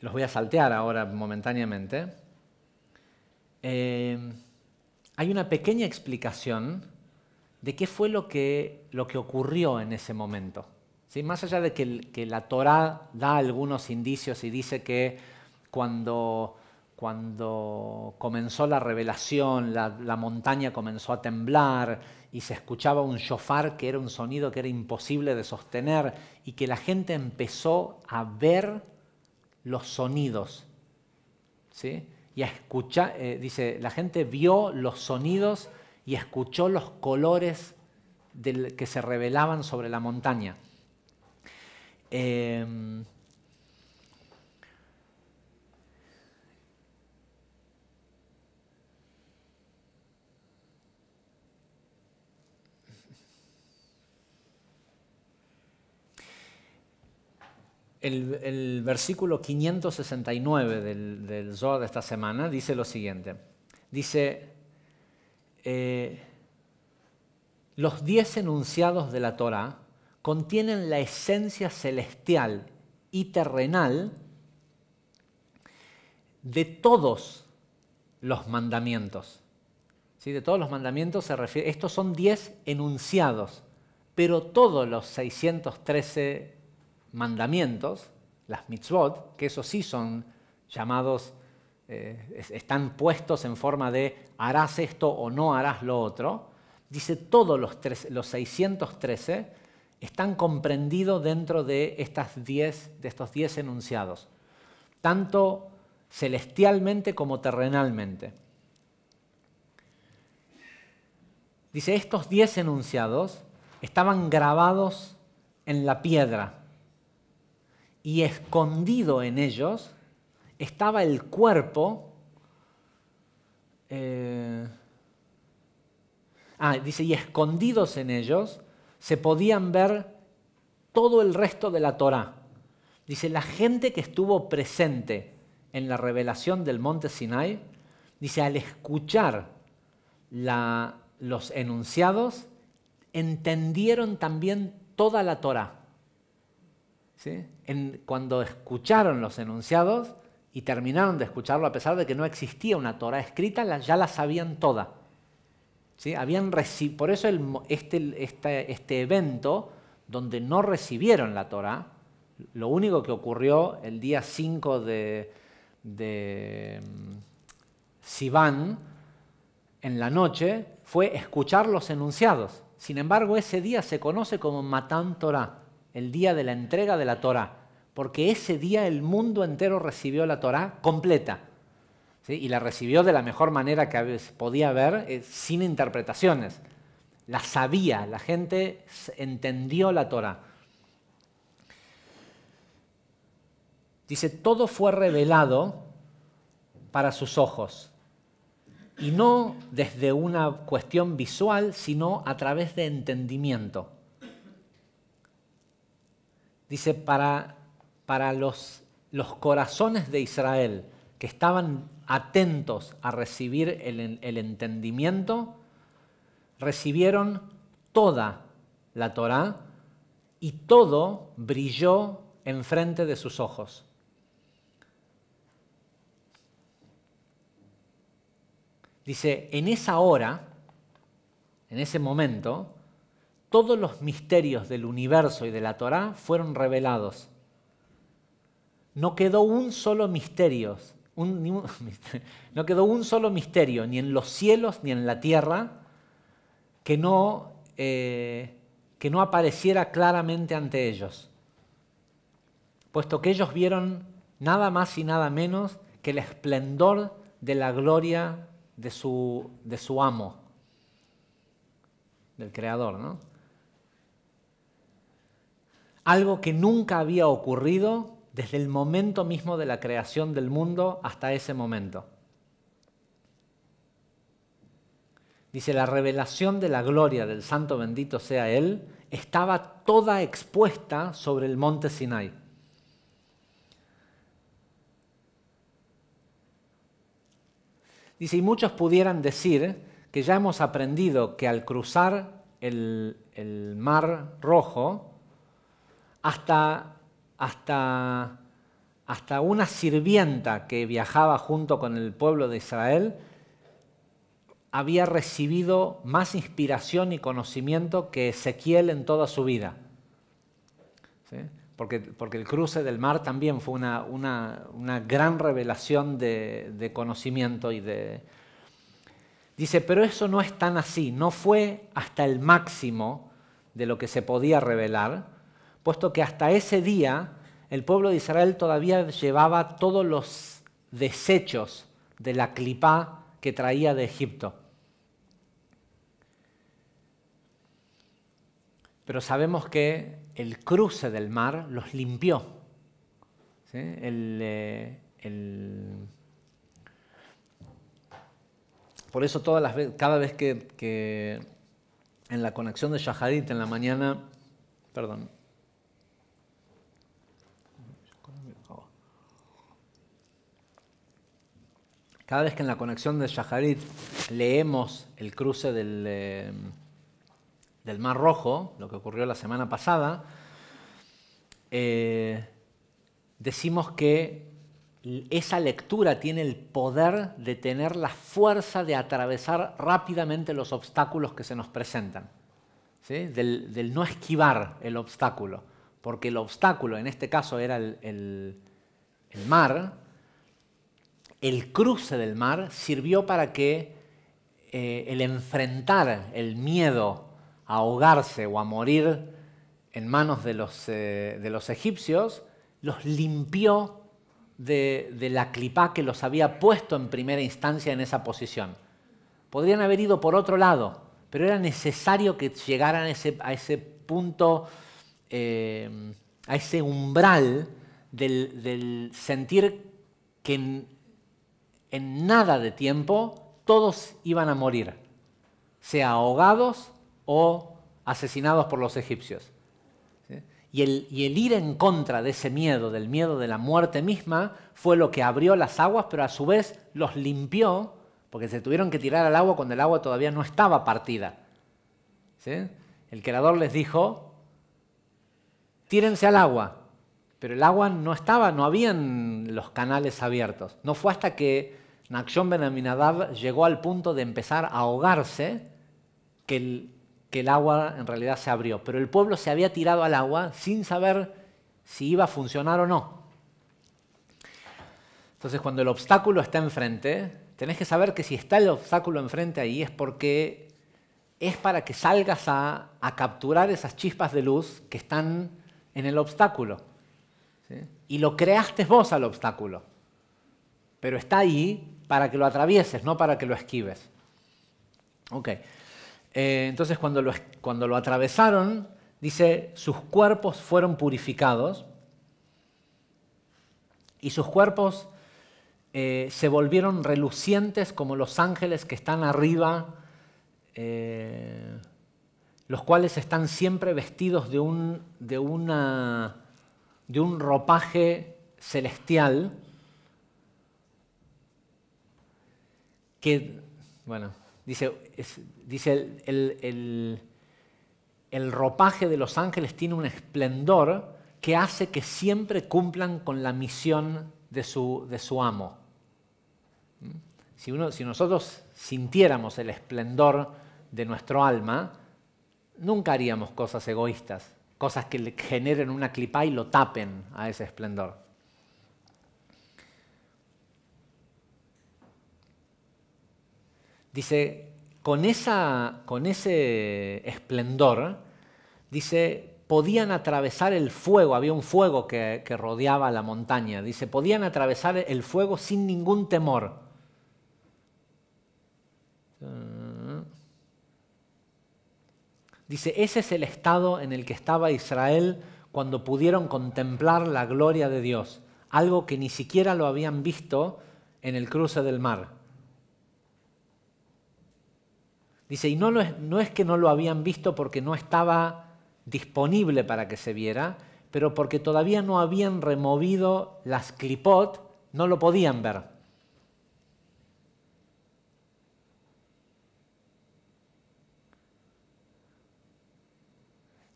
los voy a saltear ahora momentáneamente, eh, hay una pequeña explicación de qué fue lo que, lo que ocurrió en ese momento. ¿Sí? Más allá de que, que la Torá da algunos indicios y dice que cuando cuando comenzó la revelación, la, montaña comenzó a temblar y se escuchaba un shofar que era un sonido que era imposible de sostener y que la gente empezó a ver los sonidos. ¿sí? Y a escuchar, eh, dice, la gente vio los sonidos y escuchó los colores que se revelaban sobre la montaña. Em, el, versículo 569 del, del Zohar de esta semana dice lo siguiente. Dice, eh, los diez enunciados de la Torah contienen la esencia celestial y terrenal de todos los mandamientos. ¿Sí? De todos los mandamientos se refiere, estos son diez enunciados, pero todos los 613 mandamientos, las mitzvot, que eso sí son llamados, eh, están puestos en forma de harás esto o no harás lo otro, dice todos los, los 613 están comprendidos dentro de, estas diez, de estos 10 enunciados, tanto celestialmente como terrenalmente. Dice, estos 10 enunciados estaban grabados en la piedra y escondido en ellos estaba el cuerpo. Eh, ah, dice, y escondidos en ellos se podían ver todo el resto de la Torá. Dice, la gente que estuvo presente en la revelación del monte Sinai, dice, al escuchar los enunciados, entendieron también toda la Torá cuando escucharon los enunciados y terminaron de escucharlo, a pesar de que no existía una Torah escrita, ya la sabían toda. Habían por eso este, este, evento, donde no recibieron la Torah, lo único que ocurrió el día 5 de, de mm, Sivan, en la noche, fue escuchar los enunciados. Sin embargo, ese día se conoce como Matán Torah el día de la entrega de la Torá, porque ese día el mundo entero recibió la Torá completa. Y la recibió de la mejor manera que podía haber, eh, sin interpretaciones. La sabía, la gente entendió la Torá. Dice, todo fue revelado para sus ojos. Y no desde una cuestión visual, sino a través de entendimiento dice, para, para los, corazones de Israel que estaban atentos a recibir el, entendimiento, recibieron toda la Torá y todo brilló enfrente de sus ojos. Dice, en esa hora, en ese momento, todos los misterios del universo y de la Torá fueron revelados. No quedó un solo misterio, no quedó un solo misterio, ni en los cielos ni en la tierra, que no, eh, que no apareciera claramente ante ellos, puesto que ellos vieron nada más y nada menos que el esplendor de la gloria de su, de su amo, del Creador, ¿no? algo que nunca había ocurrido desde el momento mismo de la creación del mundo hasta ese momento. Dice, la revelación de la gloria del Santo bendito sea Él estaba toda expuesta sobre el monte Sinai. Dice, y muchos pudieran decir que ya hemos aprendido que al cruzar el, el mar rojo, hasta, hasta, una sirvienta que viajaba junto con el pueblo de Israel había recibido más inspiración y conocimiento que Ezequiel en toda su vida. Porque, el cruce del mar también fue una, gran revelación de, de, conocimiento y de... Dice, pero eso no es tan así, no fue hasta el máximo de lo que se podía revelar, puesto que hasta ese día el pueblo de Israel todavía llevaba todos los desechos de la clipá que traía de Egipto. Pero sabemos que el cruce del mar los limpió. Eh, por eso todas las cada vez que, en la conexión de Shaharit en la mañana, perdón, Cada vez que en la conexión de Shaharit leemos el cruce del, eh, Mar Rojo, lo que ocurrió la semana pasada, eh, decimos que esa lectura tiene el poder de tener la fuerza de atravesar rápidamente los obstáculos que se nos presentan, del, no esquivar el obstáculo, porque el obstáculo en este caso era el mar, el cruce del mar sirvió para que eh, el enfrentar el miedo a ahogarse o a morir en manos de los, eh, de los egipcios, los limpió de, la clipá que los había puesto en primera instancia en esa posición. Podrían haber ido por otro lado, pero era necesario que llegaran a ese, punto, eh, a ese umbral del sentir que en nada de tiempo, todos iban a morir, sea ahogados o asesinados por los egipcios. Y, el, ir en contra de ese miedo, del miedo de la muerte misma, fue lo que abrió las aguas, pero a su vez los limpió, porque se tuvieron que tirar al agua cuando el agua todavía no estaba partida. El creador les dijo, tírense al agua, pero el agua no estaba, no habían los canales abiertos. No fue hasta que Nakshon Ben Aminadab llegó al punto de empezar a ahogarse que el, agua en realidad se abrió. Pero el pueblo se había tirado al agua sin saber si iba a funcionar o no. Entonces cuando el obstáculo está enfrente, tenés que saber que si está el obstáculo enfrente ahí es porque es para que salgas a, capturar esas chispas de luz que están en el obstáculo. Y lo creaste vos al obstáculo. Pero está ahí para que lo atravieses, no para que lo esquives. Eh, entonces, cuando lo, cuando lo atravesaron, dice, sus cuerpos fueron purificados y sus cuerpos eh, se volvieron relucientes como los ángeles que están arriba, eh, los cuales están siempre vestidos de de una, de un ropaje celestial que, bueno, dice, dice el, ropaje de los ángeles tiene un esplendor que hace que siempre cumplan con la misión de su, de su amo. Si, uno, si, nosotros sintiéramos el esplendor de nuestro alma, nunca haríamos cosas egoístas, cosas que le generen una clipa y lo tapen a ese esplendor. Dice, con, esa, con ese esplendor, dice, podían atravesar el fuego, había un fuego que, que, rodeaba la montaña, dice, podían atravesar el fuego sin ningún temor. Dice, ese es el estado en el que estaba Israel cuando pudieron contemplar la gloria de Dios, algo que ni siquiera lo habían visto en el cruce del mar. Dice, y no, es, que no lo habían visto porque no estaba disponible para que se viera, pero porque todavía no habían removido las clipot, no lo podían ver.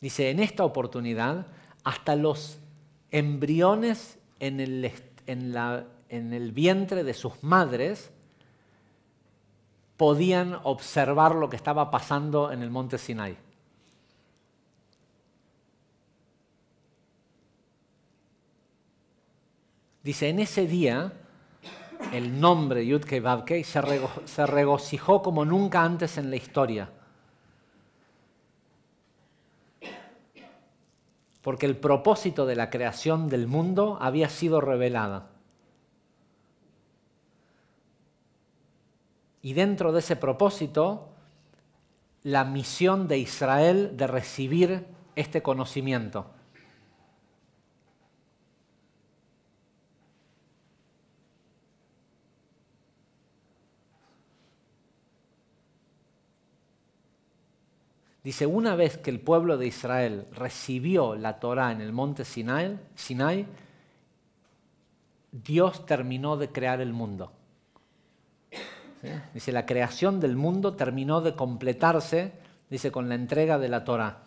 Dice, en esta oportunidad, hasta los embriones en el vientre de sus madres podían observar lo que estaba pasando en el monte Sinai. Dice, en ese día el nombre Yudke Babke se, se regocijó como nunca antes en la historia. Porque el propósito de la creación del mundo había sido revelada. Y dentro de ese propósito, la misión de Israel de recibir este conocimiento. Dice, una vez que el pueblo de Israel recibió la Torah en el monte Sinai, Sinai, Dios terminó de crear el mundo. Dice, la creación del mundo terminó de completarse, dice, con la entrega de la Torah.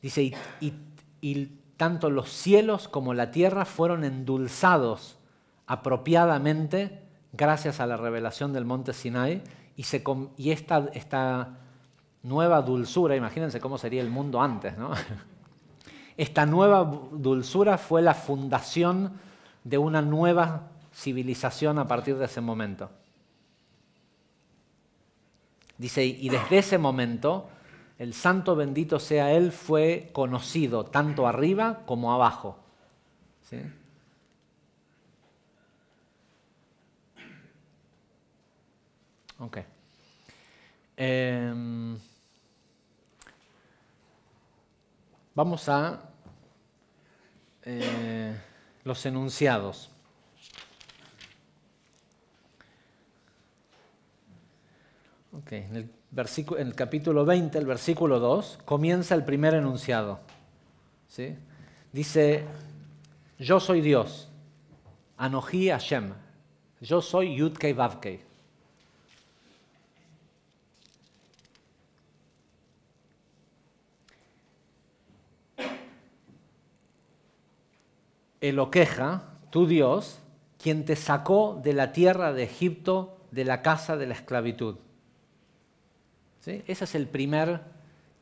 Dice, y, tanto los cielos como la tierra fueron endulzados apropiadamente gracias a la revelación del monte Sinai y, se, y esta, esta nueva dulzura, imagínense cómo sería el mundo antes, ¿no? Esta nueva dulzura fue la fundación de una nueva civilización a partir de ese momento. Dice, y desde ese momento, el santo bendito sea él fue conocido tanto arriba como abajo. Em, vamos a eh, los enunciados. En, el capítulo 20, el versículo 2, comienza el primer enunciado. Dice, yo soy Dios, Anoji Hashem, yo soy Yudkei Vavkei. Eloqueja, tu Dios, quien te sacó de la tierra de Egipto, de la casa de la esclavitud. Ese es el primer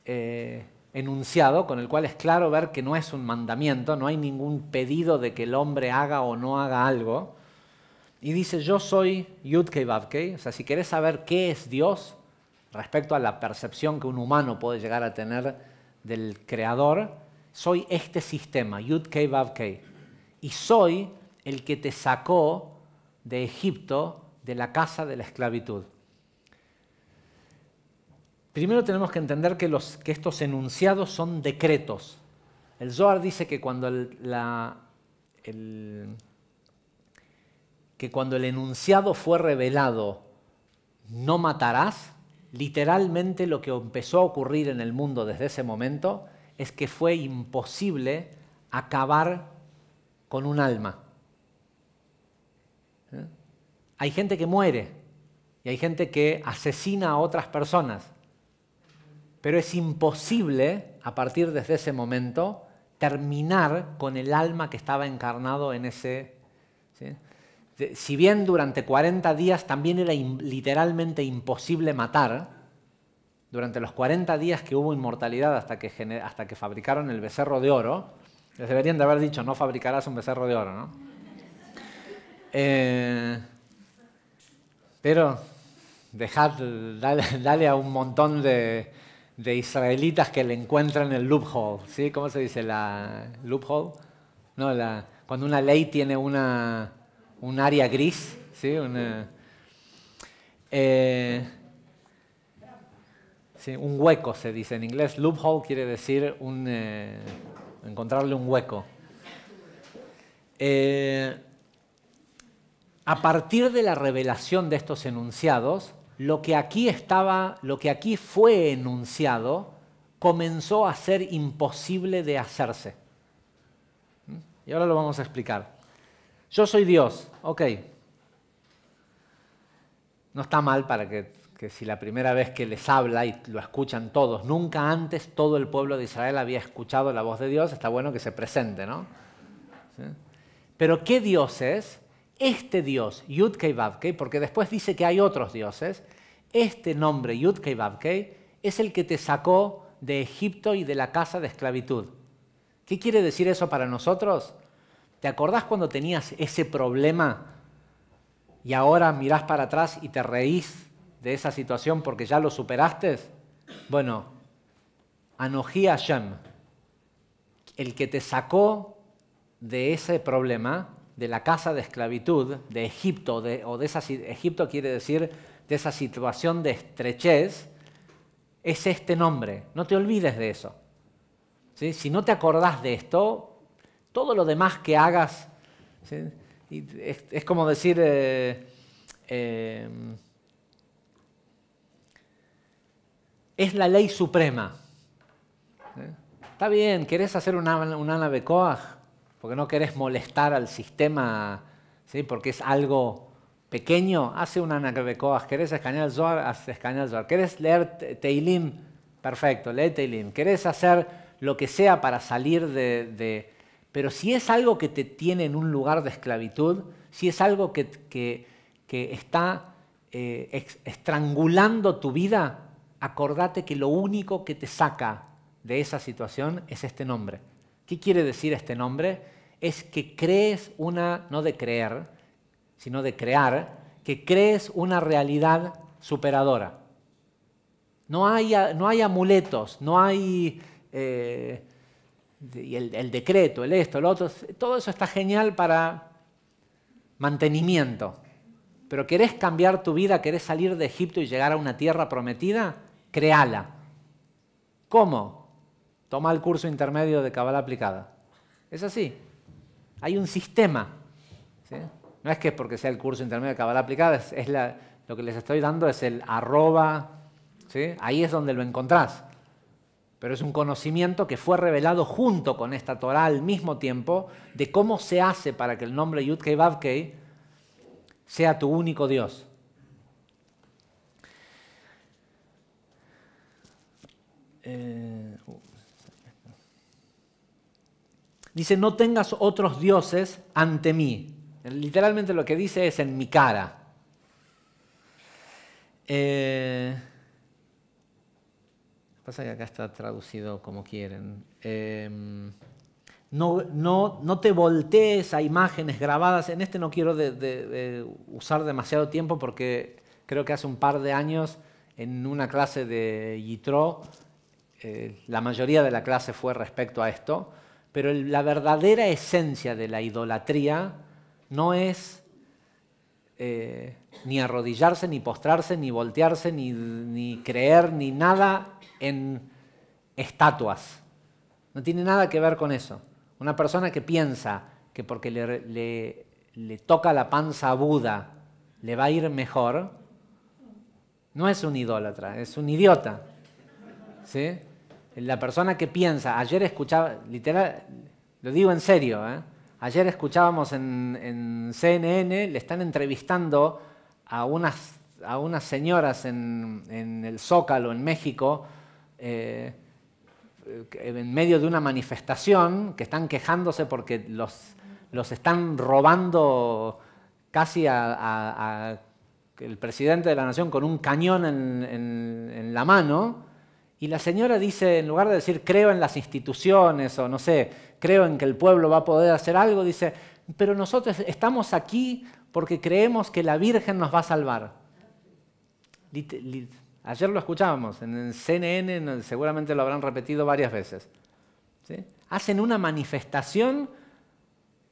eh, enunciado con el cual es claro ver que no es un mandamiento, no hay ningún pedido de que el hombre haga o no haga algo. Y dice, yo soy Yudkei Babkei, o sea, si querés saber qué es Dios respecto a la percepción que un humano puede llegar a tener del Creador, soy este sistema, Yudkei Babkei, y soy el que te sacó de Egipto de la casa de la esclavitud. Primero tenemos que entender que, estos enunciados son decretos. El Zohar dice que cuando el, enunciado fue revelado, no matarás, literalmente lo que empezó a ocurrir en el mundo desde ese momento es que fue imposible acabar con un alma. ¿Eh? Hay gente que muere y hay gente que asesina a otras personas pero es imposible, a partir de ese momento, terminar con el alma que estaba encarnado en ese... Si bien durante 40 días también era literalmente imposible matar, durante los 40 días que hubo inmortalidad hasta que, hasta que fabricaron el becerro de oro, les deberían de haber dicho, no fabricarás un becerro de oro, ¿no? Eh, pero dejad, dale, a un montón de, de israelitas que le encuentran el loophole, ¿sí? ¿Cómo se dice? ¿La loophole? No, la, cuando una ley tiene una, un área gris, ¿sí? Eh, un hueco se dice en inglés. Loophole quiere decir un, eh, encontrarle un hueco. Eh, a partir de la revelación de estos enunciados, lo que aquí estaba, lo que aquí fue enunciado, comenzó a ser imposible de hacerse. ¿Mm? Y ahora lo vamos a explicar. Yo soy Dios, ok. No está mal para que, si la primera vez que les habla y lo escuchan todos, nunca antes todo el pueblo de Israel había escuchado la voz de Dios, está bueno que se presente, ¿no? Pero ¿qué Dios es? este Dios, yud porque después dice que hay otros dioses, este nombre, yud es el que te sacó de Egipto y de la casa de esclavitud. ¿Qué quiere decir eso para nosotros? ¿Te acordás cuando tenías ese problema y ahora mirás para atrás y te reís de esa situación porque ya lo superaste? Bueno, Anoji Hashem, el que te sacó de ese problema, de la casa de esclavitud de Egipto, o de esa, Egipto quiere decir de esa situación de estrechez, es este nombre. No te olvides de eso. Si no te acordás de esto, todo lo demás que hagas, es, como decir, eh, eh, es la ley suprema. Está bien, ¿querés hacer una, una porque no querés molestar al sistema, ¿sí? porque es algo pequeño, hace un anagrabecoas. ¿Querés escanear el Zohar? Haz escanear el Zohar. ¿Querés leer Teilim? Perfecto, lee Teilim. ¿Querés hacer lo que sea para salir de, Pero si es algo que te tiene en un lugar de esclavitud, si es algo que, que, está eh, estrangulando tu vida, acordate que lo único que te saca de esa situación es este nombre. ¿Qué quiere decir este nombre? es que crees una, no de creer, sino de crear, que crees una realidad superadora. No hay, amuletos, no hay eh, el, decreto, el esto, el otro. Todo eso está genial para mantenimiento. Pero querés cambiar tu vida, querés salir de Egipto y llegar a una tierra prometida, créala. ¿Cómo? Toma el curso intermedio de Cabala aplicada. Es así hay un sistema. No es que es porque sea el curso intermedio de cabal aplicada, es, lo que les estoy dando es el arroba, ahí es donde lo encontrás. Pero es un conocimiento que fue revelado junto con esta Torah al mismo tiempo de cómo se hace para que el nombre yud Babkei sea tu único Dios. Eh, Dice, no tengas otros dioses ante mí. Literalmente lo que dice es en mi cara. Eh, pasa que acá está traducido como quieren. Em, no, te voltees a imágenes grabadas. En este no quiero usar demasiado tiempo porque creo que hace un par de años en una clase de Yitro, eh, la mayoría de la clase fue respecto a esto. Pero la verdadera esencia de la idolatría no es eh, ni arrodillarse, ni postrarse, ni voltearse, ni, creer, ni nada en estatuas. No tiene nada que ver con eso. Una persona que piensa que porque le, le, toca la panza a Buda le va a ir mejor, no es un idólatra, es un idiota. ¿Sí? la persona que piensa, ayer escuchaba, literal, lo digo en serio, ¿eh? ayer escuchábamos en, CNN, le están entrevistando a unas, señoras en, el Zócalo, en México, eh, en medio de una manifestación, que están quejándose porque los, están robando casi a, el presidente de la nación con un cañón en la mano y la señora dice, en lugar de decir, creo en las instituciones o no sé, creo en que el pueblo va a poder hacer algo, dice, pero nosotros estamos aquí porque creemos que la Virgen nos va a salvar. Ayer lo escuchábamos, en el CNN seguramente lo habrán repetido varias veces. Hacen una manifestación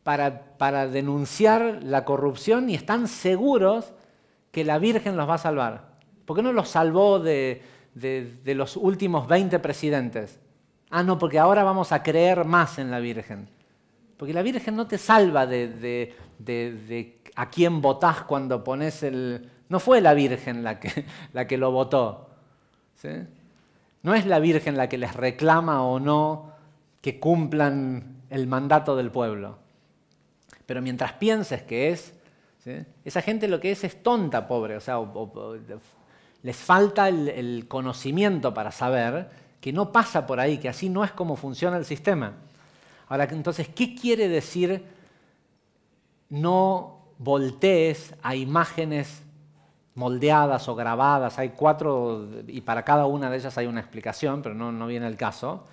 para, para denunciar la corrupción y están seguros que la Virgen los va a salvar. ¿Por qué no los salvó de, de, los últimos 20 presidentes. Ah, no, porque ahora vamos a creer más en la Virgen. Porque la Virgen no te salva de, a quién votás cuando pones el... No fue la Virgen la que, la que lo votó. No es la Virgen la que les reclama o no que cumplan el mandato del pueblo. Pero mientras pienses que es, esa gente lo que es es tonta, pobre, o sea, les falta el, conocimiento para saber que no pasa por ahí, que así no es como funciona el sistema. Ahora, entonces, ¿qué quiere decir no voltees a imágenes moldeadas o grabadas? Hay cuatro, y para cada una de ellas hay una explicación, pero no, no viene el caso.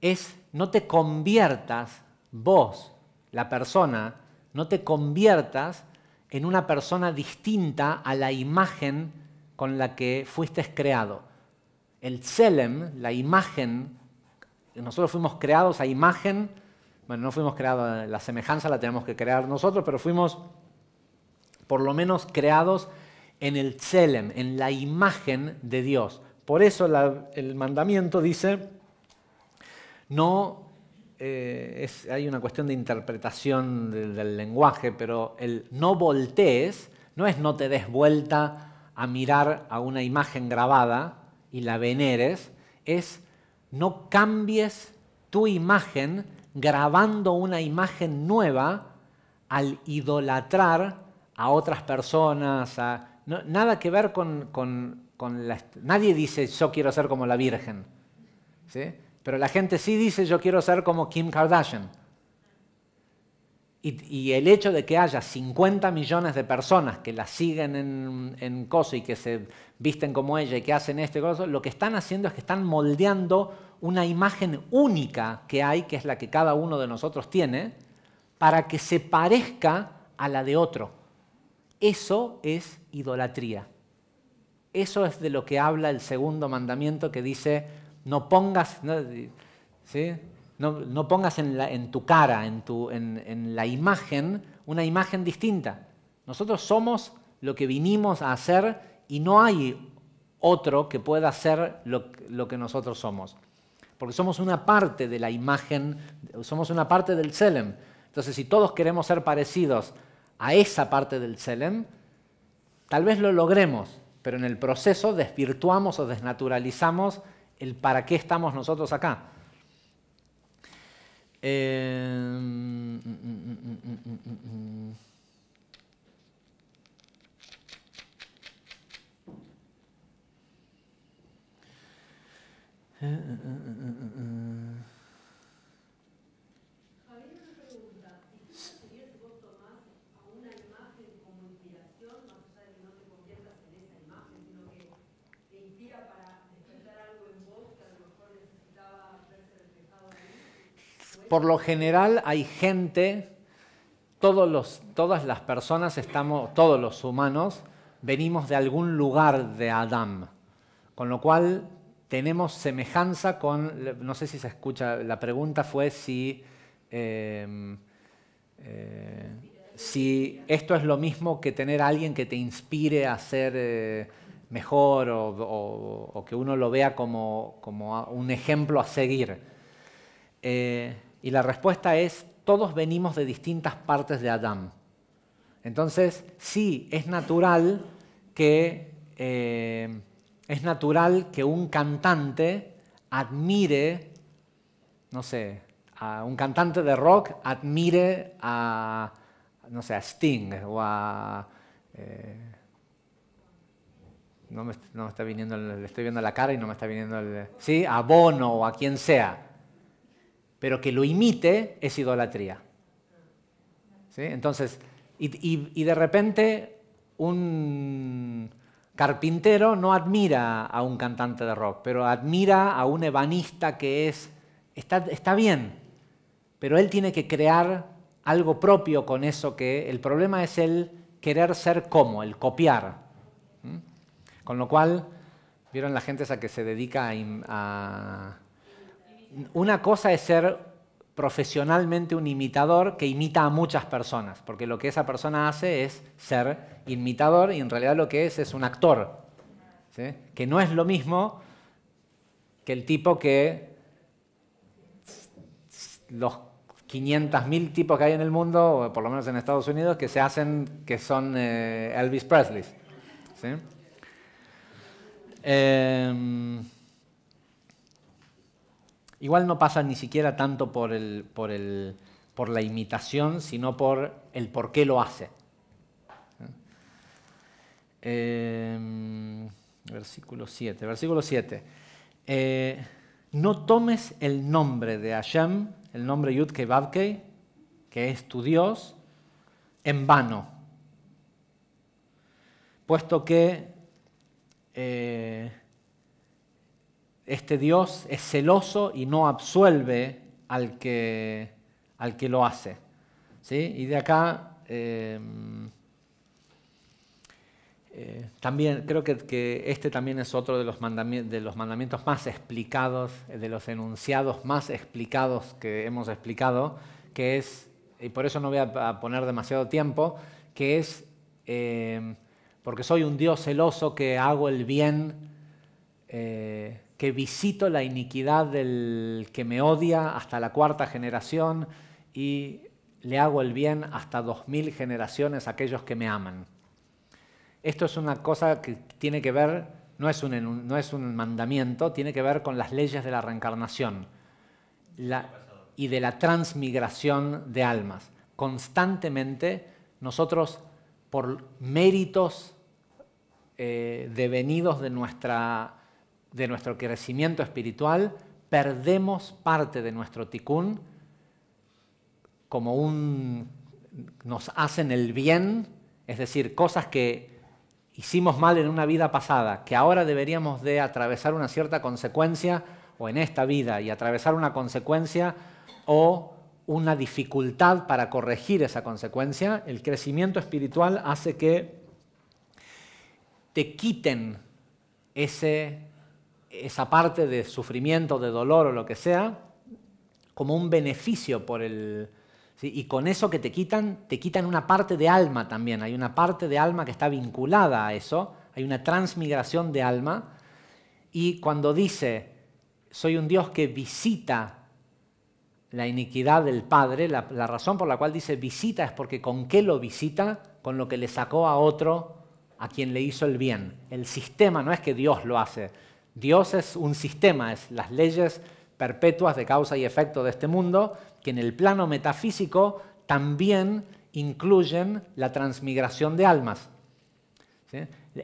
Es no te conviertas vos, la persona, no te conviertas en una persona distinta a la imagen con la que fuiste creado. El Tselem, la imagen, nosotros fuimos creados a imagen, bueno, no fuimos creados, la semejanza la tenemos que crear nosotros, pero fuimos por lo menos creados en el Tselem, en la imagen de Dios. Por eso el mandamiento dice, no, eh, hay una cuestión de interpretación del lenguaje, pero el no voltees no es no te des vuelta, a mirar a una imagen grabada y la veneres es no cambies tu imagen grabando una imagen nueva al idolatrar a otras personas. A, nada que ver con, la, Nadie dice yo quiero ser como la Virgen. Pero la gente sí dice yo quiero ser como Kim Kardashian. Y, el hecho de que haya 50 millones de personas que la siguen en, en y que se visten como ella y que hacen este y lo que están haciendo es que están moldeando una imagen única que hay, que es la que cada uno de nosotros tiene, para que se parezca a la de otro. Eso es idolatría. Eso es de lo que habla el segundo mandamiento que dice, no pongas, ¿sí? No, pongas en, tu cara, en, la imagen, una imagen distinta. Nosotros somos lo que vinimos a hacer y no hay otro que pueda hacer lo, que nosotros somos. Porque somos una parte de la imagen, somos una parte del Selem. Entonces, si todos queremos ser parecidos a esa parte del Selem, tal vez lo logremos, pero en el proceso desvirtuamos o desnaturalizamos el para qué estamos nosotros acá. Um, mm, mm, mm, Uh, uh, uh, por lo general hay gente, todas las personas, estamos, todos los humanos, venimos de algún lugar de Adán, con lo cual tenemos semejanza con, no sé si se escucha, la pregunta fue si, em, eh, si esto es lo mismo que tener a alguien que te inspire a ser eh, mejor o, que uno lo vea como un ejemplo a seguir. Eh, y la respuesta es, todos venimos de distintas partes de Adán. Entonces, sí, es natural que, eh, es natural que un cantante admire, no sé, a un cantante de rock admire a, no sé, a Sting o a... Eh, no, me, está viniendo, le estoy viendo la cara y no me está viniendo el... Sí, a Bono o a quien sea pero que lo imite es idolatría. Entonces, y, de repente un carpintero no admira a un cantante de rock, pero admira a un ebanista que es, está, bien, pero él tiene que crear algo propio con eso que el problema es el querer ser como, el copiar. Con lo cual, vieron la gente esa que se dedica a una cosa es ser profesionalmente un imitador que imita a muchas personas, porque lo que esa persona hace es ser imitador y en realidad lo que es es un actor, que no es lo mismo que el tipo que los 500.000 tipos que hay en el mundo, o por lo menos en Estados Unidos, que se hacen que son eh, Elvis Presley. ¿sí? Em, Igual no pasa ni siquiera tanto por, el, por, la imitación, sino por el por qué lo hace. Eh, versículo 7. Versículo 7. Eh, no tomes el nombre de Hashem, el nombre Yud Babke, que es tu Dios, en vano, puesto que eh, este Dios es celoso y no absuelve al que, al que lo hace. ¿sí? Y de acá eh, eh, también creo que, este también es otro de los, de los mandamientos más explicados, de los enunciados más explicados que hemos explicado, que es, y por eso no voy a poner demasiado tiempo, que es eh, porque soy un Dios celoso que hago el bien que visito la iniquidad del que me odia hasta la cuarta generación y le hago el bien hasta dos mil generaciones a aquellos que me aman. Esto es una cosa que tiene que ver, no es un, no es un mandamiento, tiene que ver con las leyes de la reencarnación y de la transmigración de almas. Constantemente nosotros, por méritos eh, devenidos de nuestra de nuestro crecimiento espiritual, perdemos parte de nuestro ticún como un... nos hacen el bien, es decir, cosas que hicimos mal en una vida pasada, que ahora deberíamos de atravesar una cierta consecuencia, o en esta vida, y atravesar una consecuencia o una dificultad para corregir esa consecuencia, el crecimiento espiritual hace que te quiten ese esa parte de sufrimiento, de dolor o lo que sea, como un beneficio por el... Y con eso que te quitan, te quitan una parte de alma también. Hay una parte de alma que está vinculada a eso. Hay una transmigración de alma. Y cuando dice, soy un Dios que visita la iniquidad del Padre, la, razón por la cual dice visita es porque con qué lo visita, con lo que le sacó a otro a quien le hizo el bien. El sistema no es que Dios lo hace, Dios es un sistema, es las leyes perpetuas de causa y efecto de este mundo, que en el plano metafísico también incluyen la transmigración de almas.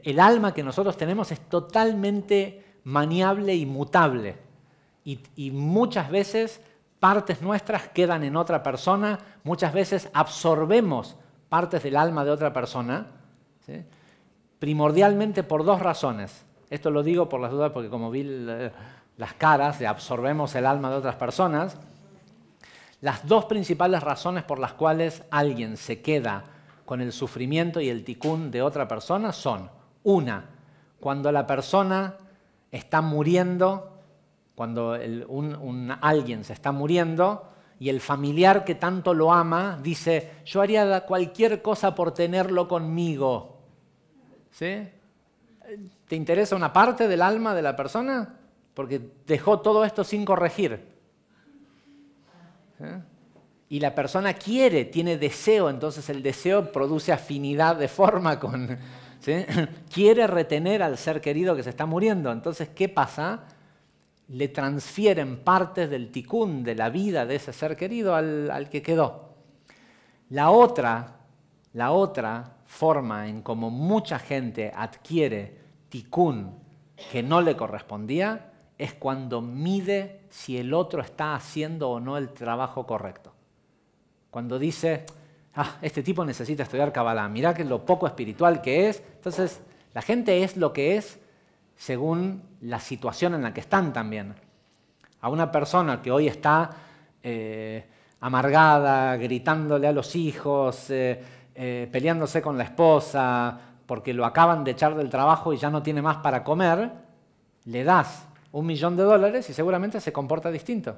El alma que nosotros tenemos es totalmente maniable y mutable. Y, muchas veces partes nuestras quedan en otra persona, muchas veces absorbemos partes del alma de otra persona, primordialmente por dos razones. Esto lo digo por las dudas porque como vi las caras, absorbemos el alma de otras personas. Las dos principales razones por las cuales alguien se queda con el sufrimiento y el ticún de otra persona son, una, cuando la persona está muriendo, cuando alguien se está muriendo y el familiar que tanto lo ama dice, yo haría cualquier cosa por tenerlo conmigo. ¿Sí? ¿Te interesa una parte del alma de la persona? Porque dejó todo esto sin corregir. ¿Eh? Y la persona quiere, tiene deseo, entonces el deseo produce afinidad de forma con... Quiere retener al ser querido que se está muriendo. Entonces, ¿qué pasa? Le transfieren partes del ticún, de la vida de ese ser querido al, que quedó. La otra, la otra forma en cómo mucha gente adquiere ticún que no le correspondía es cuando mide si el otro está haciendo o no el trabajo correcto. Cuando dice, ah, este tipo necesita estudiar Kabbalah, mirá que lo poco espiritual que es. Entonces, la gente es lo que es según la situación en la que están también. A una persona que hoy está eh, amargada, gritándole a los hijos, eh, eh, peleándose con la esposa, porque lo acaban de echar del trabajo y ya no tiene más para comer, le das un millón de dólares y seguramente se comporta distinto.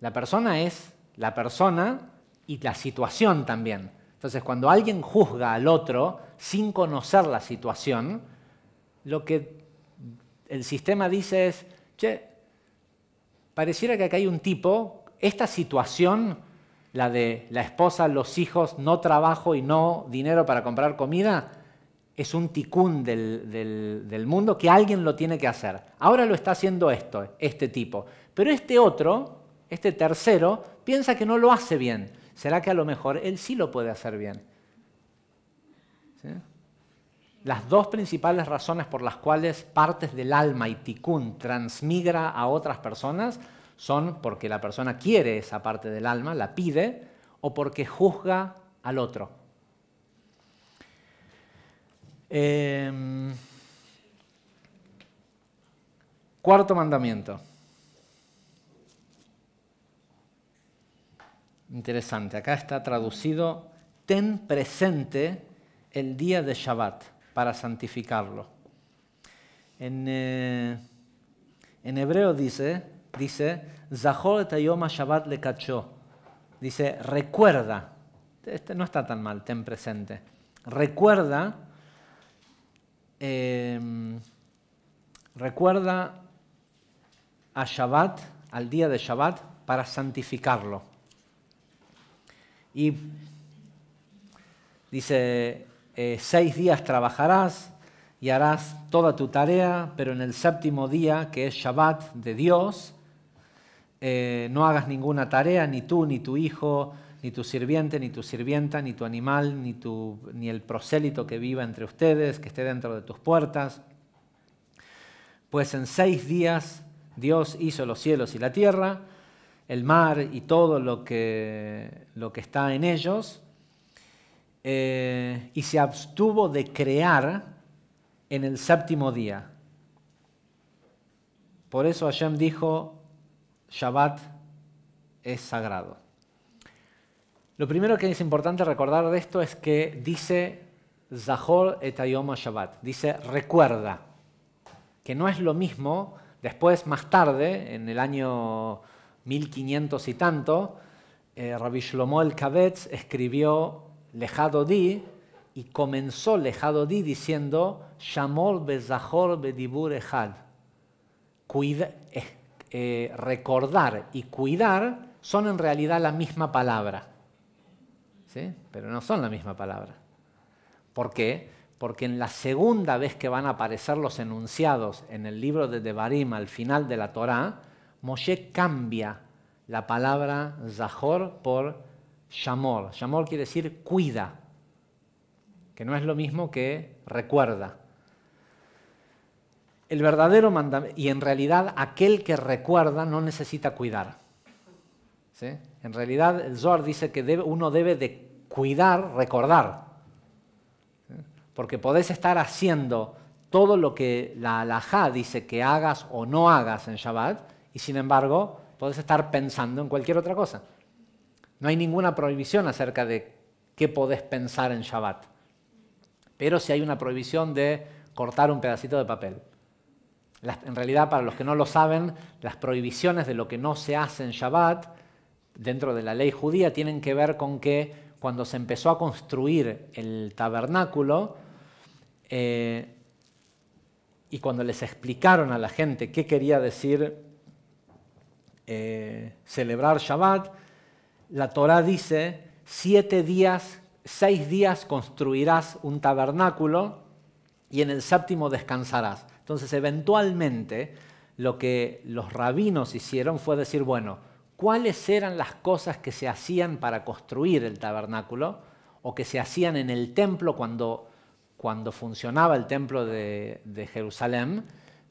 La persona es la persona y la situación también. Entonces, cuando alguien juzga al otro sin conocer la situación, lo que el sistema dice es, che, pareciera que acá hay un tipo, esta situación la de la esposa, los hijos, no trabajo y no dinero para comprar comida, es un ticún del, mundo que alguien lo tiene que hacer. Ahora lo está haciendo esto, este tipo. Pero este otro, este tercero, piensa que no lo hace bien. ¿Será que a lo mejor él sí lo puede hacer bien? Las dos principales razones por las cuales partes del alma y ticún transmigra a otras personas son porque la persona quiere esa parte del alma, la pide, o porque juzga al otro. Em, cuarto mandamiento. Interesante, acá está traducido, ten presente el día de Shabbat para santificarlo. en eh, hebreo dice, dice, Zahor ETAYOMA Shabbat le cachó. Dice, recuerda, este no está tan mal, ten presente, recuerda, em, recuerda a Shabbat, al día de Shabbat, para santificarlo. Y dice, eh, seis días trabajarás y harás toda tu tarea, pero en el séptimo día, que es Shabbat de Dios, eh, no hagas ninguna tarea, ni tú, ni tu hijo, ni tu sirviente, ni tu sirvienta, ni tu animal, ni, ni el prosélito que viva entre ustedes, que esté dentro de tus puertas. Pues en seis días Dios hizo los cielos y la tierra, el mar y todo lo que, lo que está en ellos, eh, y se abstuvo de crear en el séptimo día. Por eso Hashem dijo, Shabbat es sagrado. Lo primero que es importante recordar de esto es que dice Zahor et Shabbat, dice recuerda, que no es lo mismo después, más tarde, en el año 1500 y tanto, eh, Rabbi Shlomo el Kavetz escribió Lejado Di y comenzó Lejado Di diciendo Shamor be Dibur echad. Cuida, eh, eh, recordar y cuidar son en realidad la misma palabra. ¿Sí? Pero no son la misma palabra. ¿Por qué? Porque en la segunda vez que van a aparecer los enunciados en el libro de Devarim al final de la Torá, Moshe cambia la palabra Zahor por Shamor. Shamor quiere decir cuida, que no es lo mismo que recuerda. El verdadero mandamiento, y en realidad aquel que recuerda no necesita cuidar. En realidad el Zohar dice que uno debe de cuidar, recordar. Porque podés estar haciendo todo lo que la Alajá dice que hagas o no hagas en Shabbat, y sin embargo podés estar pensando en cualquier otra cosa. No hay ninguna prohibición acerca de qué podés pensar en Shabbat. Pero si sí hay una prohibición de cortar un pedacito de papel en realidad, para los que no lo saben, las prohibiciones de lo que no se hace en Shabbat dentro de la ley judía tienen que ver con que cuando se empezó a construir el tabernáculo eh, y cuando les explicaron a la gente qué quería decir eh, celebrar Shabbat, la Torá dice, siete días, seis días construirás un tabernáculo y en el séptimo descansarás. Entonces, eventualmente, lo que los rabinos hicieron fue decir, bueno, ¿cuáles eran las cosas que se hacían para construir el tabernáculo o que se hacían en el templo cuando, funcionaba el templo de, de Jerusalén?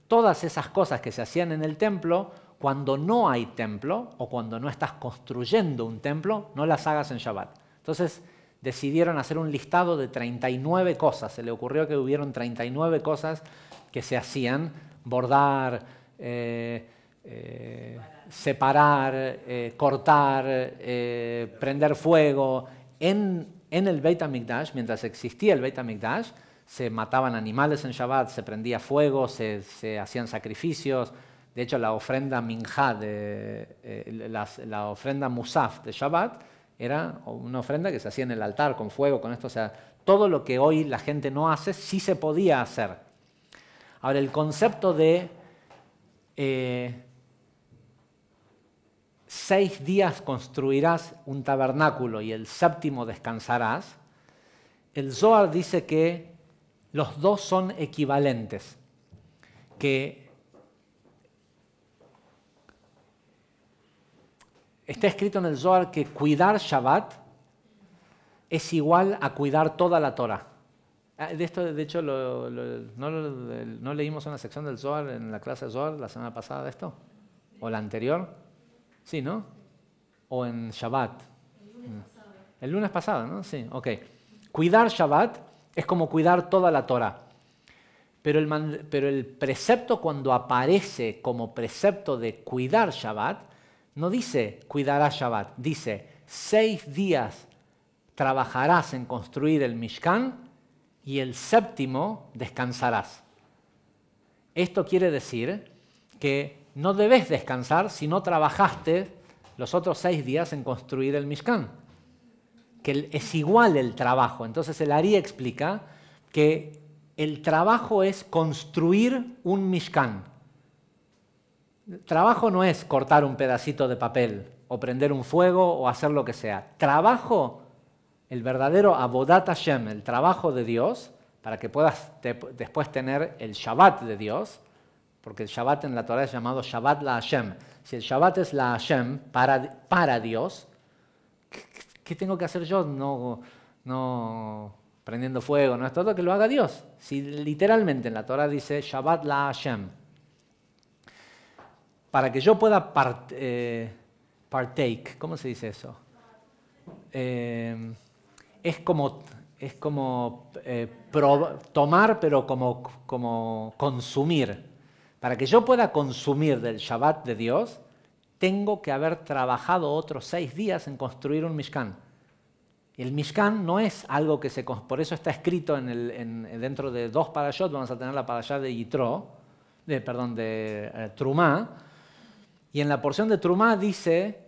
Todas esas cosas que se hacían en el templo, cuando no hay templo o cuando no estás construyendo un templo, no las hagas en Shabbat. Entonces decidieron hacer un listado de 39 cosas. Se le ocurrió que hubieron 39 cosas que se hacían, bordar, eh, eh, separar, eh, cortar, prender fuego. En, el Beit HaMikdash, mientras existía el Beit HaMikdash, se mataban animales en Shabbat, se prendía fuego, se, hacían sacrificios. De hecho, la ofrenda minjá, la, la ofrenda musaf de Shabbat, era una ofrenda que se hacía en el altar con fuego, con esto. O sea, todo lo que hoy la gente no hace, sí se podía hacer. Ahora, el concepto de eh, seis días construirás un tabernáculo y el séptimo descansarás, el Zohar dice que los dos son equivalentes, que está escrito en el Zohar que cuidar Shabbat es igual a cuidar toda la Torah. Ah, de esto, de hecho, no, leímos una sección del Zohar en la clase de Zohar la semana pasada, de esto? ¿O la anterior? Sí, ¿no? ¿O en Shabbat? El lunes pasado. El lunes pasado, ¿no? Sí, ok. Cuidar Shabbat es como cuidar toda la Torah. Pero el, pero el precepto cuando aparece como precepto de cuidar Shabbat, no dice cuidarás Shabbat, dice seis días trabajarás en construir el Mishkan y el séptimo descansarás. Esto quiere decir que no debes descansar si no trabajaste los otros seis días en construir el Mishkan, que es igual el trabajo. Entonces el Ari explica que el trabajo es construir un Mishkan. trabajo no es cortar un pedacito de papel o prender un fuego o hacer lo que sea. Trabajo el verdadero Abodat Hashem, el trabajo de Dios, para que puedas después tener el Shabbat de Dios, porque el Shabbat en la Torah es llamado Shabbat la Hashem. Si el Shabbat es la Hashem para, Dios, ¿qué, tengo que hacer yo? No, no prendiendo fuego, no es todo que lo haga Dios. Si literalmente en la Torah dice Shabbat la Hashem, para que yo pueda eh, partake, ¿cómo se dice eso? Eh, es como, es como eh, tomar, pero como, como consumir. Para que yo pueda consumir del Shabbat de Dios, tengo que haber trabajado otros seis días en construir un Mishkan. El Mishkan no es algo que se... Por eso está escrito en el, dentro de dos parashot, vamos a tener la parashá de Yitro, de, perdón, de eh, Trumá, y en la porción de Trumá dice,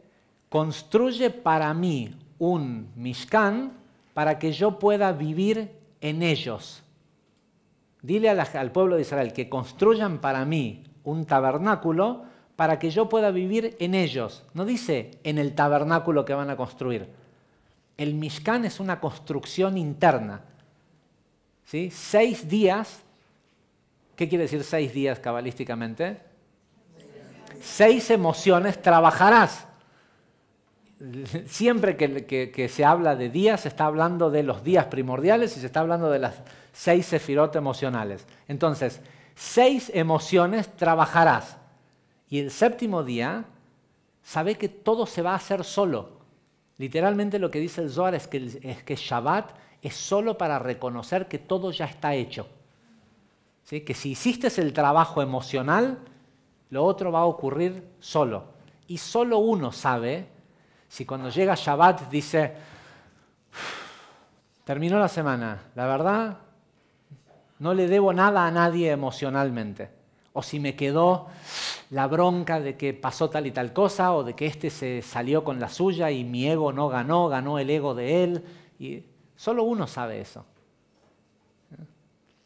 construye para mí un Mishkan para que yo pueda vivir en ellos. Dile al pueblo de Israel que construyan para mí un tabernáculo para que yo pueda vivir en ellos. No dice en el tabernáculo que van a construir. El Mishkan es una construcción interna. ¿sí? Seis días, ¿qué quiere decir seis días cabalísticamente? Seis emociones trabajarás siempre que, se habla de días, se está hablando de los días primordiales y se está hablando de las seis sefirot emocionales. Entonces, seis emociones trabajarás. Y el séptimo día, sabe que todo se va a hacer solo. Literalmente lo que dice el Zohar es que, Shabbat es solo para reconocer que todo ya está hecho. Que si hiciste el trabajo emocional, lo otro va a ocurrir solo. Y solo uno sabe si cuando llega Shabbat dice, terminó la semana, la verdad, no le debo nada a nadie emocionalmente. O si me quedó la bronca de que pasó tal y tal cosa, o de que este se salió con la suya y mi ego no ganó, ganó el ego de él. Y solo uno sabe eso.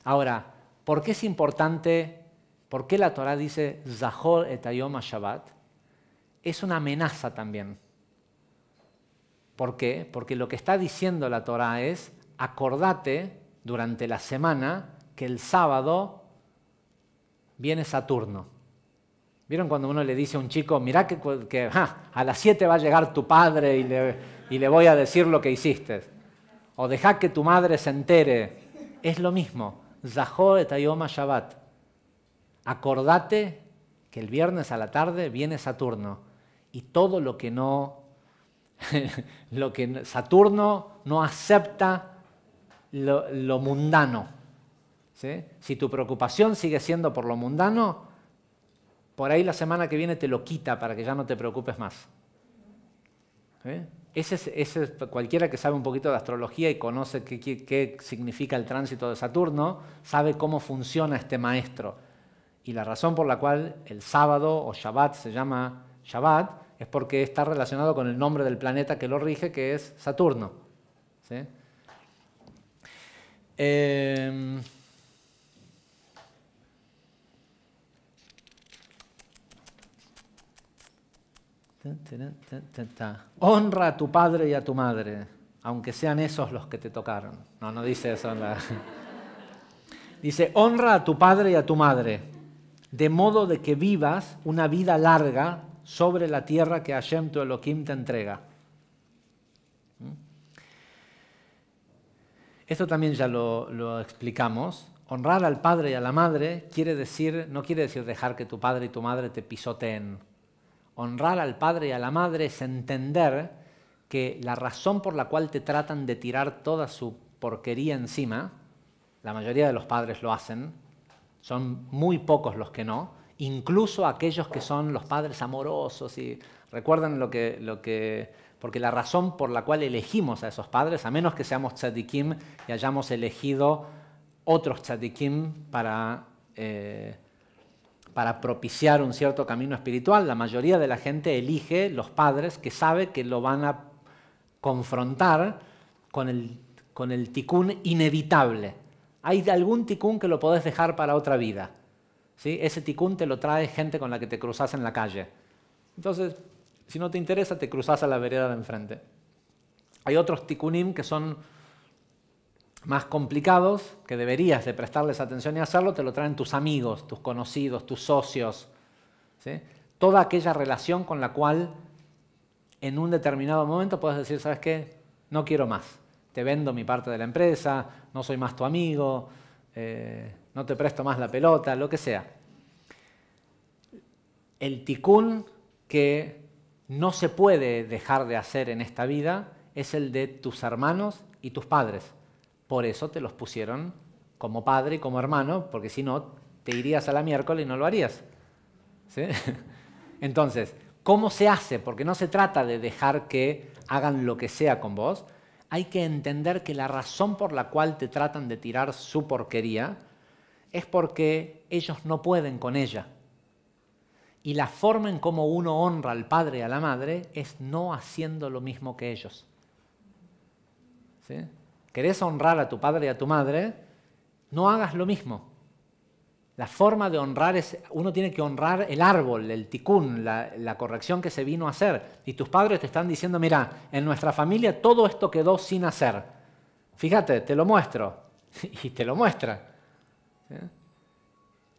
Ahora, ¿por qué es importante? ¿Por qué la Torah dice Zahor et Shabbat? Es una amenaza también. ¿Por qué? Porque lo que está diciendo la Torá es, acordate durante la semana que el sábado viene Saturno. ¿Vieron cuando uno le dice a un chico, mirá que, a las 7 va a llegar tu padre y le, voy a decir lo que hiciste? O dejá que tu madre se entere. Es lo mismo. Zahó tayoma Shabbat. Acordate que el viernes a la tarde viene Saturno y todo lo que no lo que Saturno no acepta lo, mundano. Si tu preocupación sigue siendo por lo mundano, por ahí la semana que viene te lo quita para que ya no te preocupes más. cualquiera que sabe un poquito de astrología y conoce qué, qué, significa el tránsito de Saturno, sabe cómo funciona este maestro. Y la razón por la cual el sábado o Shabbat se llama Shabbat es porque está relacionado con el nombre del planeta que lo rige, que es Saturno. Em, honra a tu padre y a tu madre, aunque sean esos los que te tocaron. No, no dice eso. Dice, honra a tu padre y a tu madre, de modo de que vivas una vida larga sobre la tierra que Hashem tu Elohim te entrega. Esto también ya lo, explicamos. Honrar al padre y a la madre quiere decir, no quiere decir dejar que tu padre y tu madre te pisoteen. Honrar al padre y a la madre es entender que la razón por la cual te tratan de tirar toda su porquería encima, la mayoría de los padres lo hacen, son muy pocos los que no, incluso aquellos que son los padres amorosos y recuerdan lo que, porque la razón por la cual elegimos a esos padres, a menos que seamos tzadikim y hayamos elegido otros tzadikim para, eh, para propiciar un cierto camino espiritual, la mayoría de la gente elige los padres que sabe que lo van a confrontar con el, con el tikkun inevitable. Hay algún tikkun que lo podés dejar para otra vida ese ticún te lo trae gente con la que te cruzas en la calle. Entonces, si no te interesa, te cruzas a la vereda de enfrente. Hay otros ticunim que son más complicados, que deberías de prestarles atención y hacerlo, te lo traen tus amigos, tus conocidos, tus socios. Toda aquella relación con la cual en un determinado momento puedes decir, ¿sabes qué? No quiero más. Te vendo mi parte de la empresa, no soy más tu amigo. Eh, no te presto más la pelota, lo que sea. El ticún que no se puede dejar de hacer en esta vida es el de tus hermanos y tus padres. Por eso te los pusieron como padre y como hermano, porque si no, te irías a la miércoles y no lo harías. Entonces, ¿cómo se hace? Porque no se trata de dejar que hagan lo que sea con vos. Hay que entender que la razón por la cual te tratan de tirar su porquería es porque ellos no pueden con ella. Y la forma en cómo uno honra al padre y a la madre es no haciendo lo mismo que ellos. ¿Sí? ¿Querés honrar a tu padre y a tu madre? No hagas lo mismo. La forma de honrar es, uno tiene que honrar el árbol, el ticún, la, la, corrección que se vino a hacer. Y tus padres te están diciendo, mira, en nuestra familia todo esto quedó sin hacer. Fíjate, te lo muestro. y te lo muestra.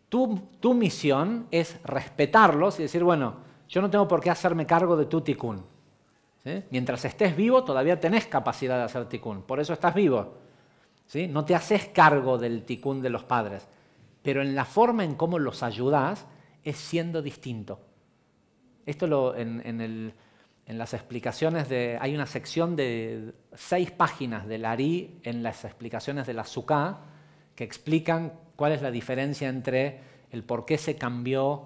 Tu, misión es respetarlos y decir, bueno, yo no tengo por qué hacerme cargo de tu tikkun. Mientras estés vivo, todavía tenés capacidad de hacer tikkun. Por eso estás vivo. No te haces cargo del tikkun de los padres. Pero en la forma en cómo los ayudás es siendo distinto. Esto lo, en, las explicaciones de. Hay una sección de seis páginas del Ari en las explicaciones de la Sukkah que explican ¿Cuál es la diferencia entre el por qué se cambió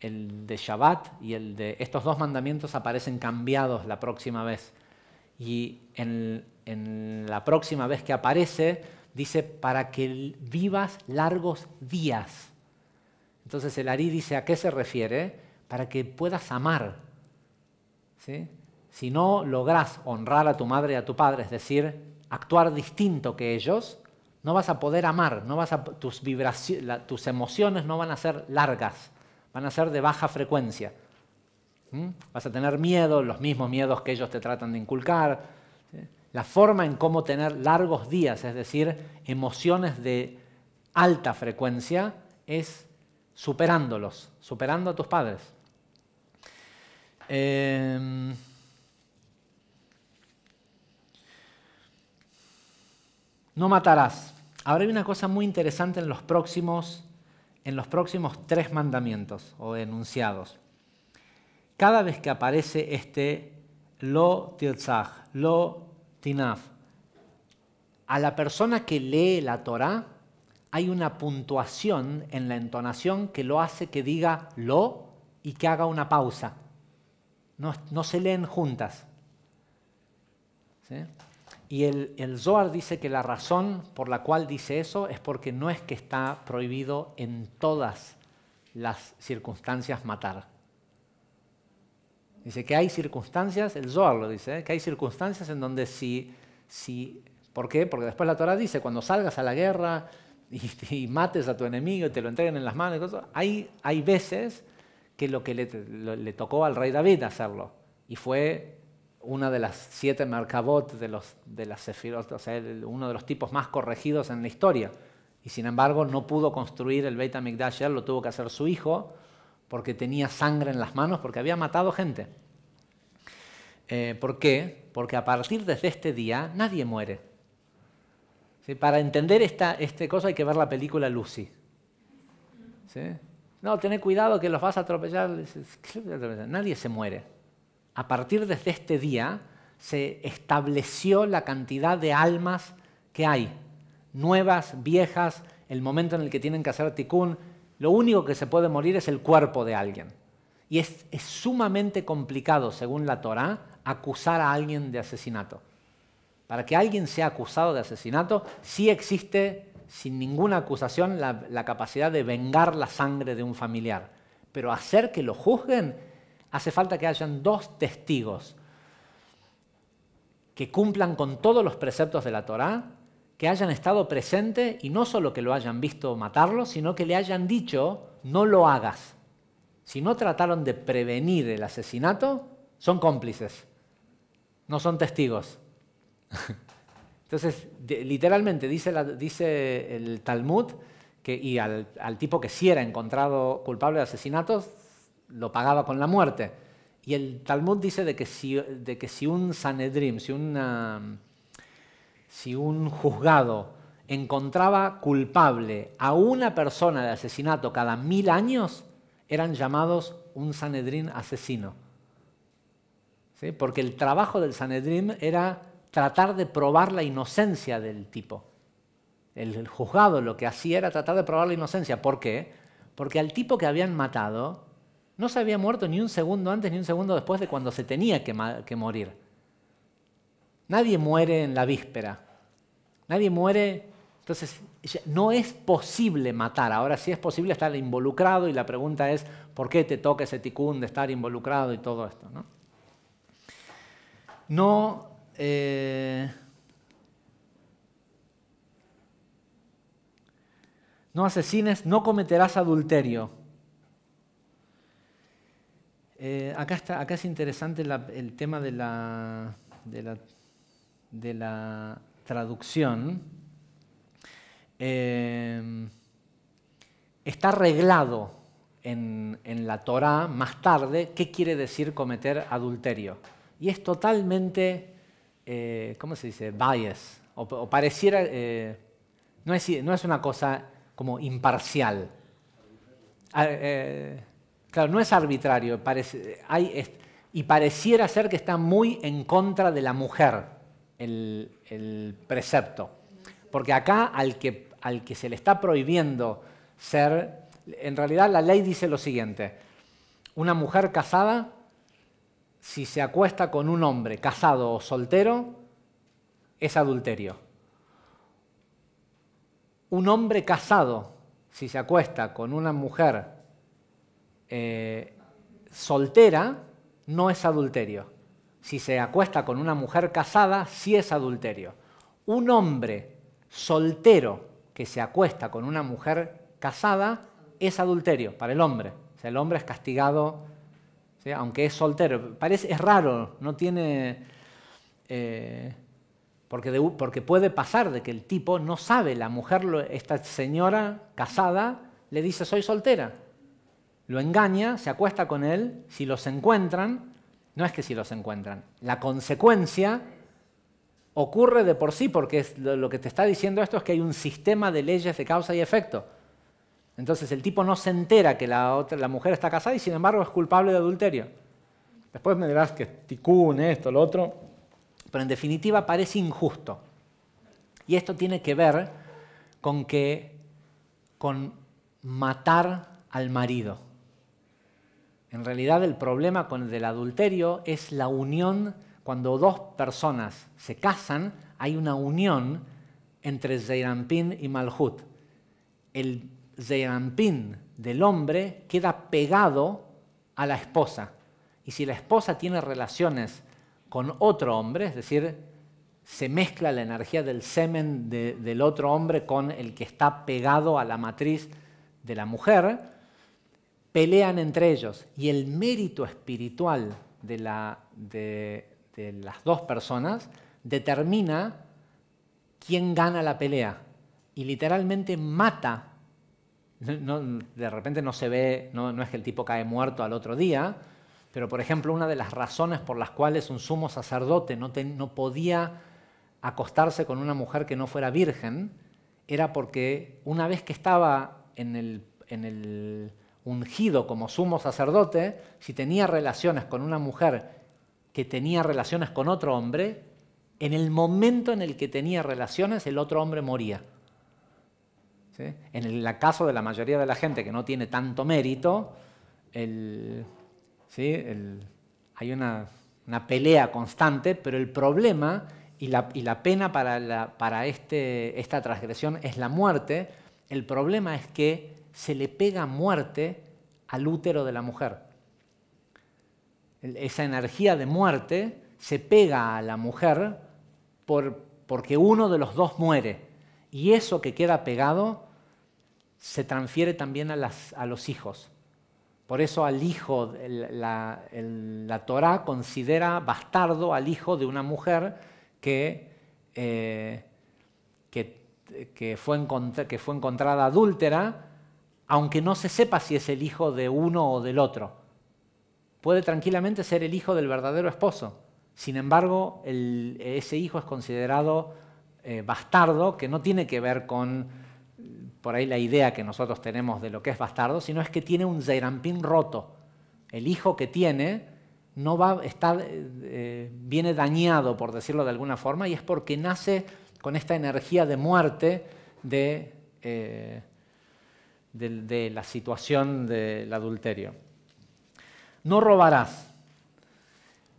el de Shabbat y el de estos dos mandamientos aparecen cambiados la próxima vez? Y en, la próxima vez que aparece, dice, para que vivas largos días. Entonces el Ari dice, ¿a qué se refiere? Para que puedas amar. Si no logras honrar a tu madre y a tu padre, es decir, actuar distinto que ellos, no vas a poder amar, no vas a, tus, tus emociones no van a ser largas, van a ser de baja frecuencia. ¿Mm? Vas a tener miedo, los mismos miedos que ellos te tratan de inculcar. La forma en cómo tener largos días, es decir, emociones de alta frecuencia, es superándolos, superando a tus padres. Em, no matarás. Ahora hay una cosa muy interesante en los próximos, en los próximos tres mandamientos o enunciados. Cada vez que aparece este lo tirzach, lo tinaf, a la persona que lee la Torá hay una puntuación en la entonación que lo hace que diga lo y que haga una pausa. No, no se leen juntas. ¿Sí? Y el, Zohar dice que la razón por la cual dice eso es porque no es que está prohibido en todas las circunstancias matar. Dice que hay circunstancias, el Zohar lo dice, ¿eh? que hay circunstancias en donde si, ¿por qué? Porque después la Torah dice, cuando salgas a la guerra y, mates a tu enemigo y te lo entreguen en las manos, hay, hay veces que lo que le, le tocó al rey David hacerlo, y fue una de las siete Merkabot de, los, de las Sefirot, o sea, uno de los tipos más corregidos en la historia. Y sin embargo no pudo construir el Beit HaMikdash, lo tuvo que hacer su hijo, porque tenía sangre en las manos, porque había matado gente. Eh, ¿Por qué? Porque a partir de este día nadie muere. Para entender esta, este cosa hay que ver la película Lucy. No, tened cuidado que los vas a atropellar. Nadie se muere a partir de este día se estableció la cantidad de almas que hay, nuevas, viejas, el momento en el que tienen que hacer tikkun, lo único que se puede morir es el cuerpo de alguien. Y es, sumamente complicado, según la Torá, acusar a alguien de asesinato. Para que alguien sea acusado de asesinato, sí existe, sin ninguna acusación, la, la capacidad de vengar la sangre de un familiar. Pero hacer que lo juzguen Hace falta que hayan dos testigos que cumplan con todos los preceptos de la Torá, que hayan estado presentes y no solo que lo hayan visto matarlo, sino que le hayan dicho, no lo hagas. Si no trataron de prevenir el asesinato, son cómplices, no son testigos. Entonces, literalmente dice, el Talmud que, y al, tipo que si era encontrado culpable de asesinatos, lo pagaba con la muerte. Y el Talmud dice de que si, de que si un Sanedrim, si, si un juzgado encontraba culpable a una persona de asesinato cada mil años, eran llamados un Sanedrín asesino. ¿Sí? Porque el trabajo del Sanedrim era tratar de probar la inocencia del tipo. el, juzgado lo que hacía era tratar de probar la inocencia. ¿Por qué? Porque al tipo que habían matado no se había muerto ni un segundo antes ni un segundo después de cuando se tenía que, morir. Nadie muere en la víspera. Nadie muere. Entonces, no es posible matar. Ahora sí es posible estar involucrado y la pregunta es, ¿por qué te toca ese ticún de estar involucrado y todo esto? No, no eh, No asesines, no cometerás adulterio. Eh, acá, está, acá es interesante el tema de la, de la, traducción. Eh, está arreglado en, la Torah, más tarde qué quiere decir cometer adulterio. Y es totalmente, eh, ¿cómo se dice? Bias. O, pareciera, no es, no, es, una cosa como imparcial. Ah, Claro, no es arbitrario, y pareciera ser que está muy en contra de la mujer el, precepto. Porque acá al que, al que se le está prohibiendo ser, en realidad la ley dice lo siguiente, una mujer casada, si se acuesta con un hombre casado o soltero, es adulterio. Un hombre casado, si se acuesta con una mujer eh, soltera no es adulterio. Si se acuesta con una mujer casada, sí es adulterio. Un hombre soltero que se acuesta con una mujer casada es adulterio para el hombre. O el hombre es castigado, aunque es soltero. Parece, es raro, no tiene... Eh, porque, porque, puede pasar de que el tipo no sabe, la mujer, esta señora casada, le dice soy soltera lo engaña, se acuesta con él, si los encuentran, no es que si los encuentran, la consecuencia ocurre de por sí, porque lo que te está diciendo esto es que hay un sistema de leyes de causa y efecto. Entonces el tipo no se entera que la, la mujer está casada y sin embargo es culpable de adulterio. Después me dirás que ticún, esto, lo otro, pero en definitiva parece injusto. Y esto tiene que ver con que con matar al marido. En realidad el problema con el del adulterio es la unión, cuando dos personas se casan, hay una unión entre Zeirampin y Malhut. El Zeirampin del hombre queda pegado a la esposa. Y si la esposa tiene relaciones con otro hombre, es decir, se mezcla la energía del semen del otro hombre con el que está pegado a la matriz de la mujer, pelean entre ellos y el mérito espiritual de, la, de, las dos personas determina quién gana la pelea y literalmente mata. de repente no se ve, no, es que el tipo cae muerto al otro día, pero por ejemplo una de las razones por las cuales un sumo sacerdote no, no podía acostarse con una mujer que no fuera virgen era porque una vez que estaba en el ungido como sumo sacerdote, si tenía relaciones con una mujer que tenía relaciones con otro hombre, en el momento en el que tenía relaciones el otro hombre moría. En el caso de la mayoría de la gente que no tiene tanto mérito, hay una, pelea constante, pero el problema y la, pena para, este, esta transgresión es la muerte. El problema es que se le pega muerte al útero de la mujer. Esa energía de muerte se pega a la mujer porque uno de los dos muere. Y eso que queda pegado se transfiere también a, los hijos. Por eso al hijo, la, Torá considera bastardo al hijo de una mujer que, eh, que fue encontrada adúltera aunque no se sepa si es el hijo de uno o del otro. Puede tranquilamente ser el hijo del verdadero esposo. Sin embargo, ese hijo es considerado eh, bastardo, que no tiene que ver con por ahí la idea que nosotros tenemos de lo que es bastardo, sino es que tiene un zairampín roto. El hijo que tiene no va, está, eh, eh, viene dañado, por decirlo de alguna forma, y es porque nace con esta energía de muerte de de, la situación del adulterio. No robarás.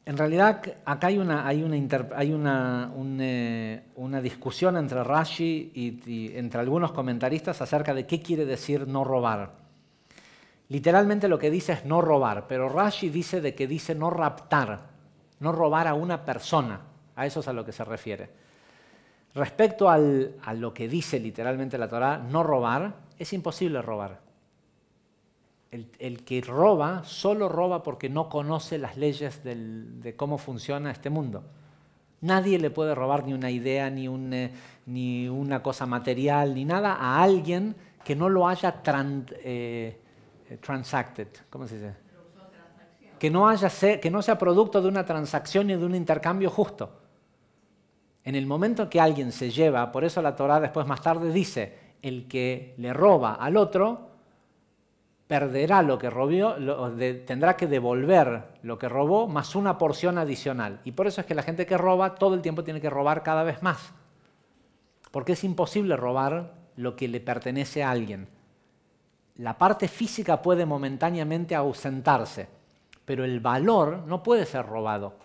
En realidad, acá hay una, hay una, eh, discusión entre Rashi y, entre algunos comentaristas acerca de qué quiere decir no robar. Literalmente lo que dice es no robar, pero Rashi dice de que dice no raptar, no robar a una persona. A eso es a lo que se refiere. Respecto a lo que dice literalmente la Torá, no robar, es imposible robar. El, que roba solo roba porque no conoce las leyes de cómo funciona este mundo. Nadie le puede robar ni una idea, ni, eh, una cosa material, ni nada a alguien que no lo haya eh, eh, transacted. ¿Cómo se dice? Que no, sea producto de una transacción y de un intercambio justo. En el momento que alguien se lleva, por eso la Torah después más tarde dice, el que le roba al otro perderá lo que robó, tendrá que devolver lo que robó más una porción adicional. Y por eso es que la gente que roba todo el tiempo tiene que robar cada vez más. Porque es imposible robar lo que le pertenece a alguien. La parte física puede momentáneamente ausentarse, pero el valor no puede ser robado.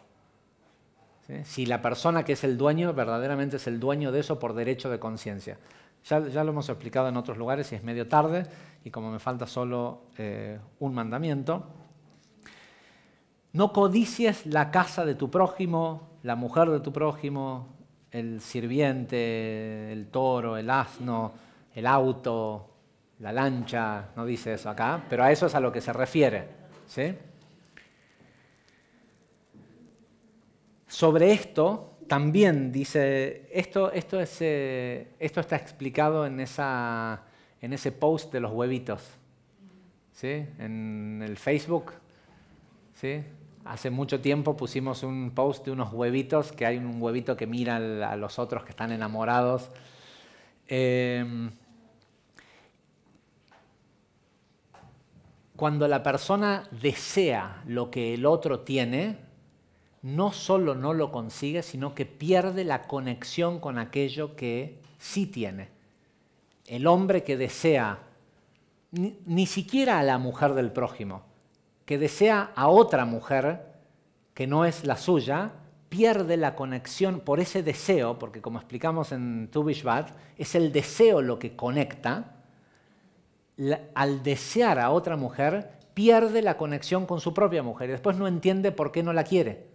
Si la persona que es el dueño verdaderamente es el dueño de eso por derecho de conciencia. Ya, lo hemos explicado en otros lugares y es medio tarde, y como me falta solo eh, un mandamiento. No codicies la casa de tu prójimo, la mujer de tu prójimo, el sirviente, el toro, el asno, el auto, la lancha, no dice eso acá, pero a eso es a lo que se refiere. Sobre esto, también dice, esto, eh, está explicado en, ese post de los huevitos, ¿sí? en el Facebook. ¿sí? Hace mucho tiempo pusimos un post de unos huevitos, que hay un huevito que mira a los otros que están enamorados. Em, cuando la persona desea lo que el otro tiene, no solo no lo consigue, sino que pierde la conexión con aquello que sí tiene. El hombre que desea ni, siquiera a la mujer del prójimo, que desea a otra mujer que no es la suya, pierde la conexión por ese deseo, porque como explicamos en Tubishvat, es el deseo lo que conecta. al desear a otra mujer, pierde la conexión con su propia mujer y después no entiende por qué no la quiere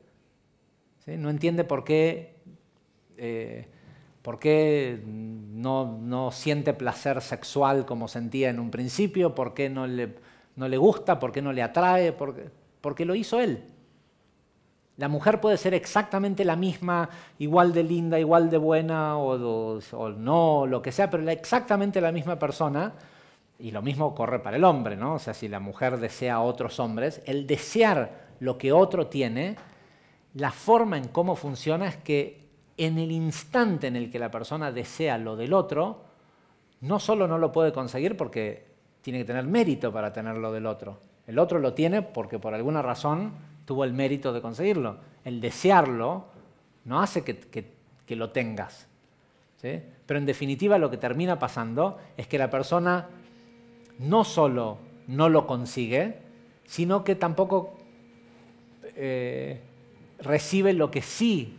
no entiende por qué, eh, qué no, siente placer sexual como sentía en un principio, por qué no le, gusta, por qué no le atrae, porque lo hizo él. La mujer puede ser exactamente la misma, igual de linda, igual de buena o, no, lo que sea, pero exactamente la misma persona. Y lo mismo corre para el hombre, ¿no? O sea, si la mujer desea a otros hombres, el desear lo que otro tiene la forma en cómo funciona es que en el instante en el que la persona desea lo del otro, no solo no lo puede conseguir porque tiene que tener mérito para tener lo del otro. El otro lo tiene porque por alguna razón tuvo el mérito de conseguirlo. El desearlo no hace que, lo tengas. Pero en definitiva lo que termina pasando es que la persona no solo no lo consigue, sino que tampoco eh, recibe lo que sí,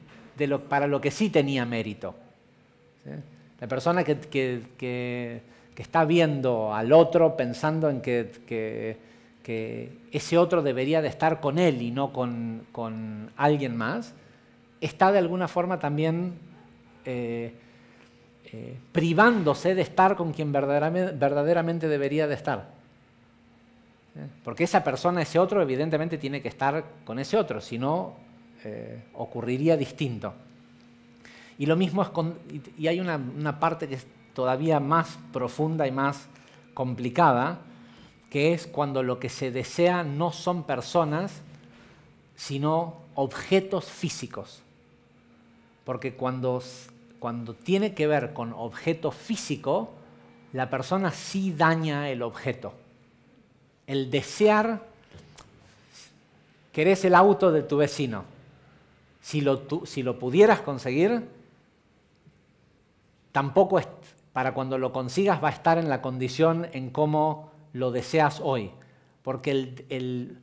para lo que sí tenía mérito. La persona que, está viendo al otro pensando en que, ese otro debería de estar con él y no con, alguien más, está de alguna forma también eh, eh, privándose de estar con quien verdaderamente, debería de estar. Porque esa persona, ese otro, evidentemente tiene que estar con ese otro, si no, eh, ocurriría distinto. Y lo mismo es con, y hay una, parte que es todavía más profunda y más complicada, que es cuando lo que se desea no son personas, sino objetos físicos. Porque cuando, cuando tiene que ver con objeto físico, la persona sí daña el objeto. El desear, querés el auto de tu vecino, si lo, pudieras conseguir, tampoco es, para cuando lo consigas va a estar en la condición en cómo lo deseas hoy. Porque el,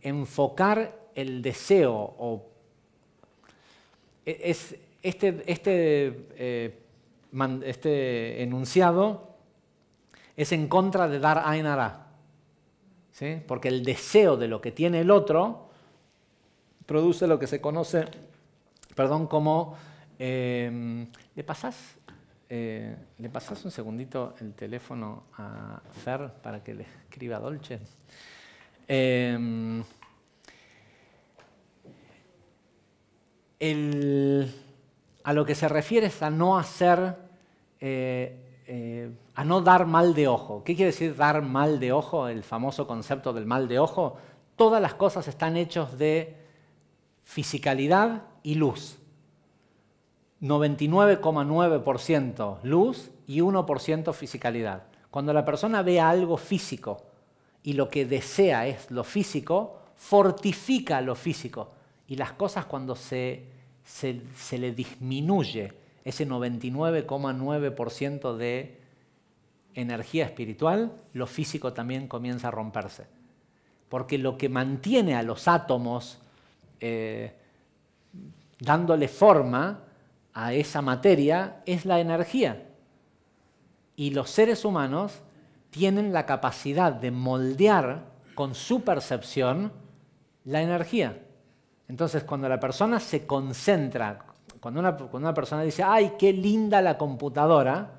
enfocar el deseo o e, es, este, este, eh, este, enunciado es en contra de dar ainara, ¿sí? porque el deseo de lo que tiene el otro produce lo que se conoce, perdón, como... Em, ¿Le pasás? Eh, ¿Le pasás un segundito el teléfono a Fer para que le escriba Dolce? Em, a lo que se refiere es a no hacer, eh, eh, a no dar mal de ojo. ¿Qué quiere decir dar mal de ojo? El famoso concepto del mal de ojo. Todas las cosas están hechas de fisicalidad y luz. 99,9% luz y 1% fisicalidad. Cuando la persona ve algo físico y lo que desea es lo físico, fortifica lo físico. Y las cosas cuando se, se le disminuye ese 99,9% de energía espiritual, lo físico también comienza a romperse. Porque lo que mantiene a los átomos eh, dándole forma a esa materia es la energía. Y los seres humanos tienen la capacidad de moldear con su percepción la energía. Entonces, cuando la persona se concentra, cuando una, persona dice, ay, qué linda la computadora,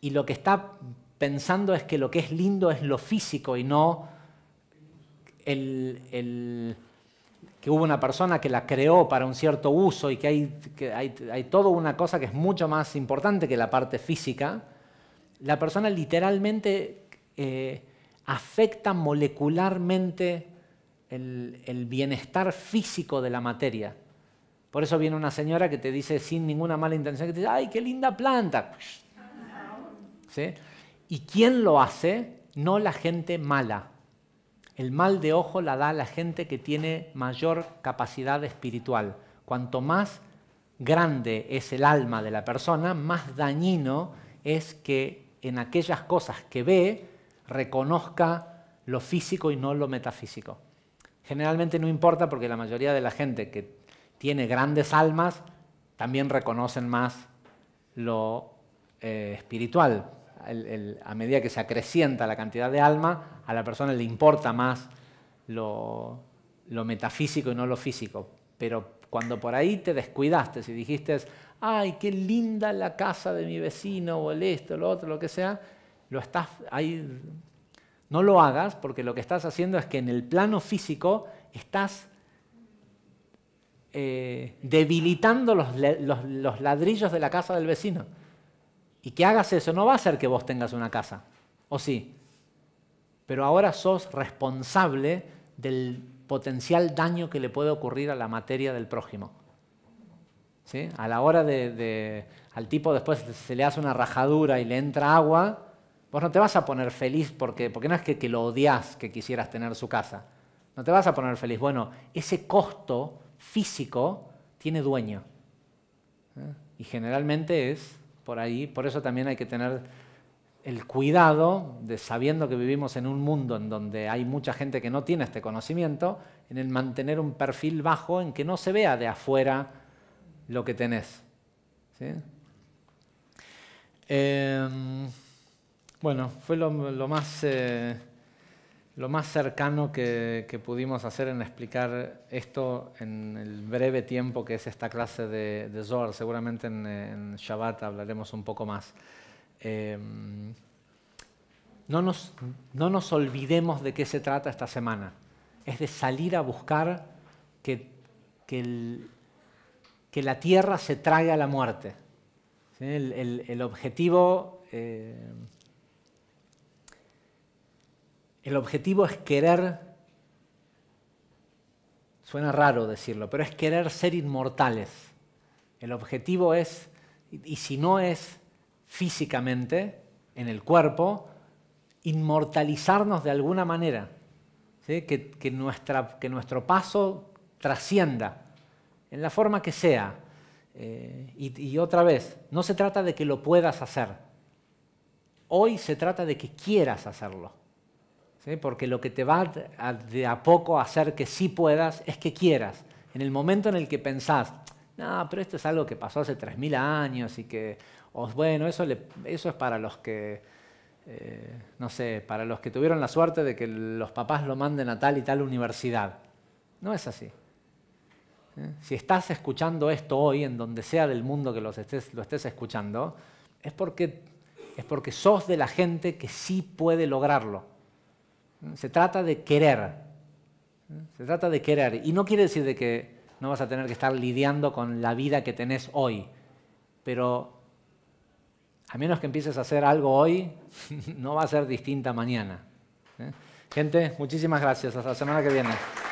y lo que está pensando es que lo que es lindo es lo físico y no el, el que hubo una persona que la creó para un cierto uso y que hay, que toda una cosa que es mucho más importante que la parte física, la persona literalmente eh, afecta molecularmente el, bienestar físico de la materia. Por eso viene una señora que te dice sin ninguna mala intención, que te dice, ¡ay, qué linda planta! ¿Sí? ¿Y quién lo hace? No la gente mala. El mal de ojo la da la gente que tiene mayor capacidad espiritual. Cuanto más grande es el alma de la persona, más dañino es que en aquellas cosas que ve reconozca lo físico y no lo metafísico. Generalmente no importa porque la mayoría de la gente que tiene grandes almas también reconocen más lo eh, espiritual, a medida que se acrecienta la cantidad de alma, a la persona le importa más lo, metafísico y no lo físico. Pero cuando por ahí te descuidaste, y dijiste, ay, qué linda la casa de mi vecino, o el esto, lo otro, lo que sea, No lo hagas porque lo que estás haciendo es que en el plano físico estás eh, debilitando los ladrillos de la casa del vecino. Y que hagas eso no va a ser que vos tengas una casa, ¿o sí? Pero ahora sos responsable del potencial daño que le puede ocurrir a la materia del prójimo. ¿Sí? A la hora de, al tipo después se le hace una rajadura y le entra agua, vos no te vas a poner feliz porque, porque no es que, lo odias que quisieras tener su casa. No te vas a poner feliz. Bueno, ese costo físico tiene dueño. ¿eh? Y generalmente es por ahí. Por eso también hay que tener el cuidado de, sabiendo que vivimos en un mundo en donde hay mucha gente que no tiene este conocimiento, en el mantener un perfil bajo en que no se vea de afuera lo que tenés. Em, bueno, fue lo, más... Eh, lo más cercano que, pudimos hacer en explicar esto en el breve tiempo que es esta clase de, de Zohar. Seguramente en, Shabbat hablaremos un poco más. Em, no, nos, no nos olvidemos de qué se trata esta semana. Es de salir a buscar que, que, la tierra se trague a la muerte. El, el, objetivo... Eh, el objetivo es querer, suena raro decirlo, pero es querer ser inmortales. El objetivo es, y si no es físicamente, en el cuerpo, inmortalizarnos de alguna manera, que, nuestro paso trascienda, en la forma que sea. Eh, y otra vez, no se trata de que lo puedas hacer. Hoy se trata de que quieras hacerlo porque lo que te va a, de a poco a hacer que sí puedas es que quieras. En el momento en el que pensás, no, pero esto es algo que pasó hace 3.000 años y que, bueno, eso, es para los que, eh, no sé, para los que tuvieron la suerte de que los papás lo manden a tal y tal universidad. No es así. Si estás escuchando esto hoy, en donde sea del mundo que lo estés escuchando, es porque, es porque sos de la gente que sí puede lograrlo. Se trata de querer. Se trata de querer. Y no quiere decir que no vas a tener que estar lidiando con la vida que tenés hoy. Pero a menos que empieces a hacer algo hoy, no va a ser distinta mañana. ¿Eh? Gente, muchísimas gracias. Hasta la semana que viene.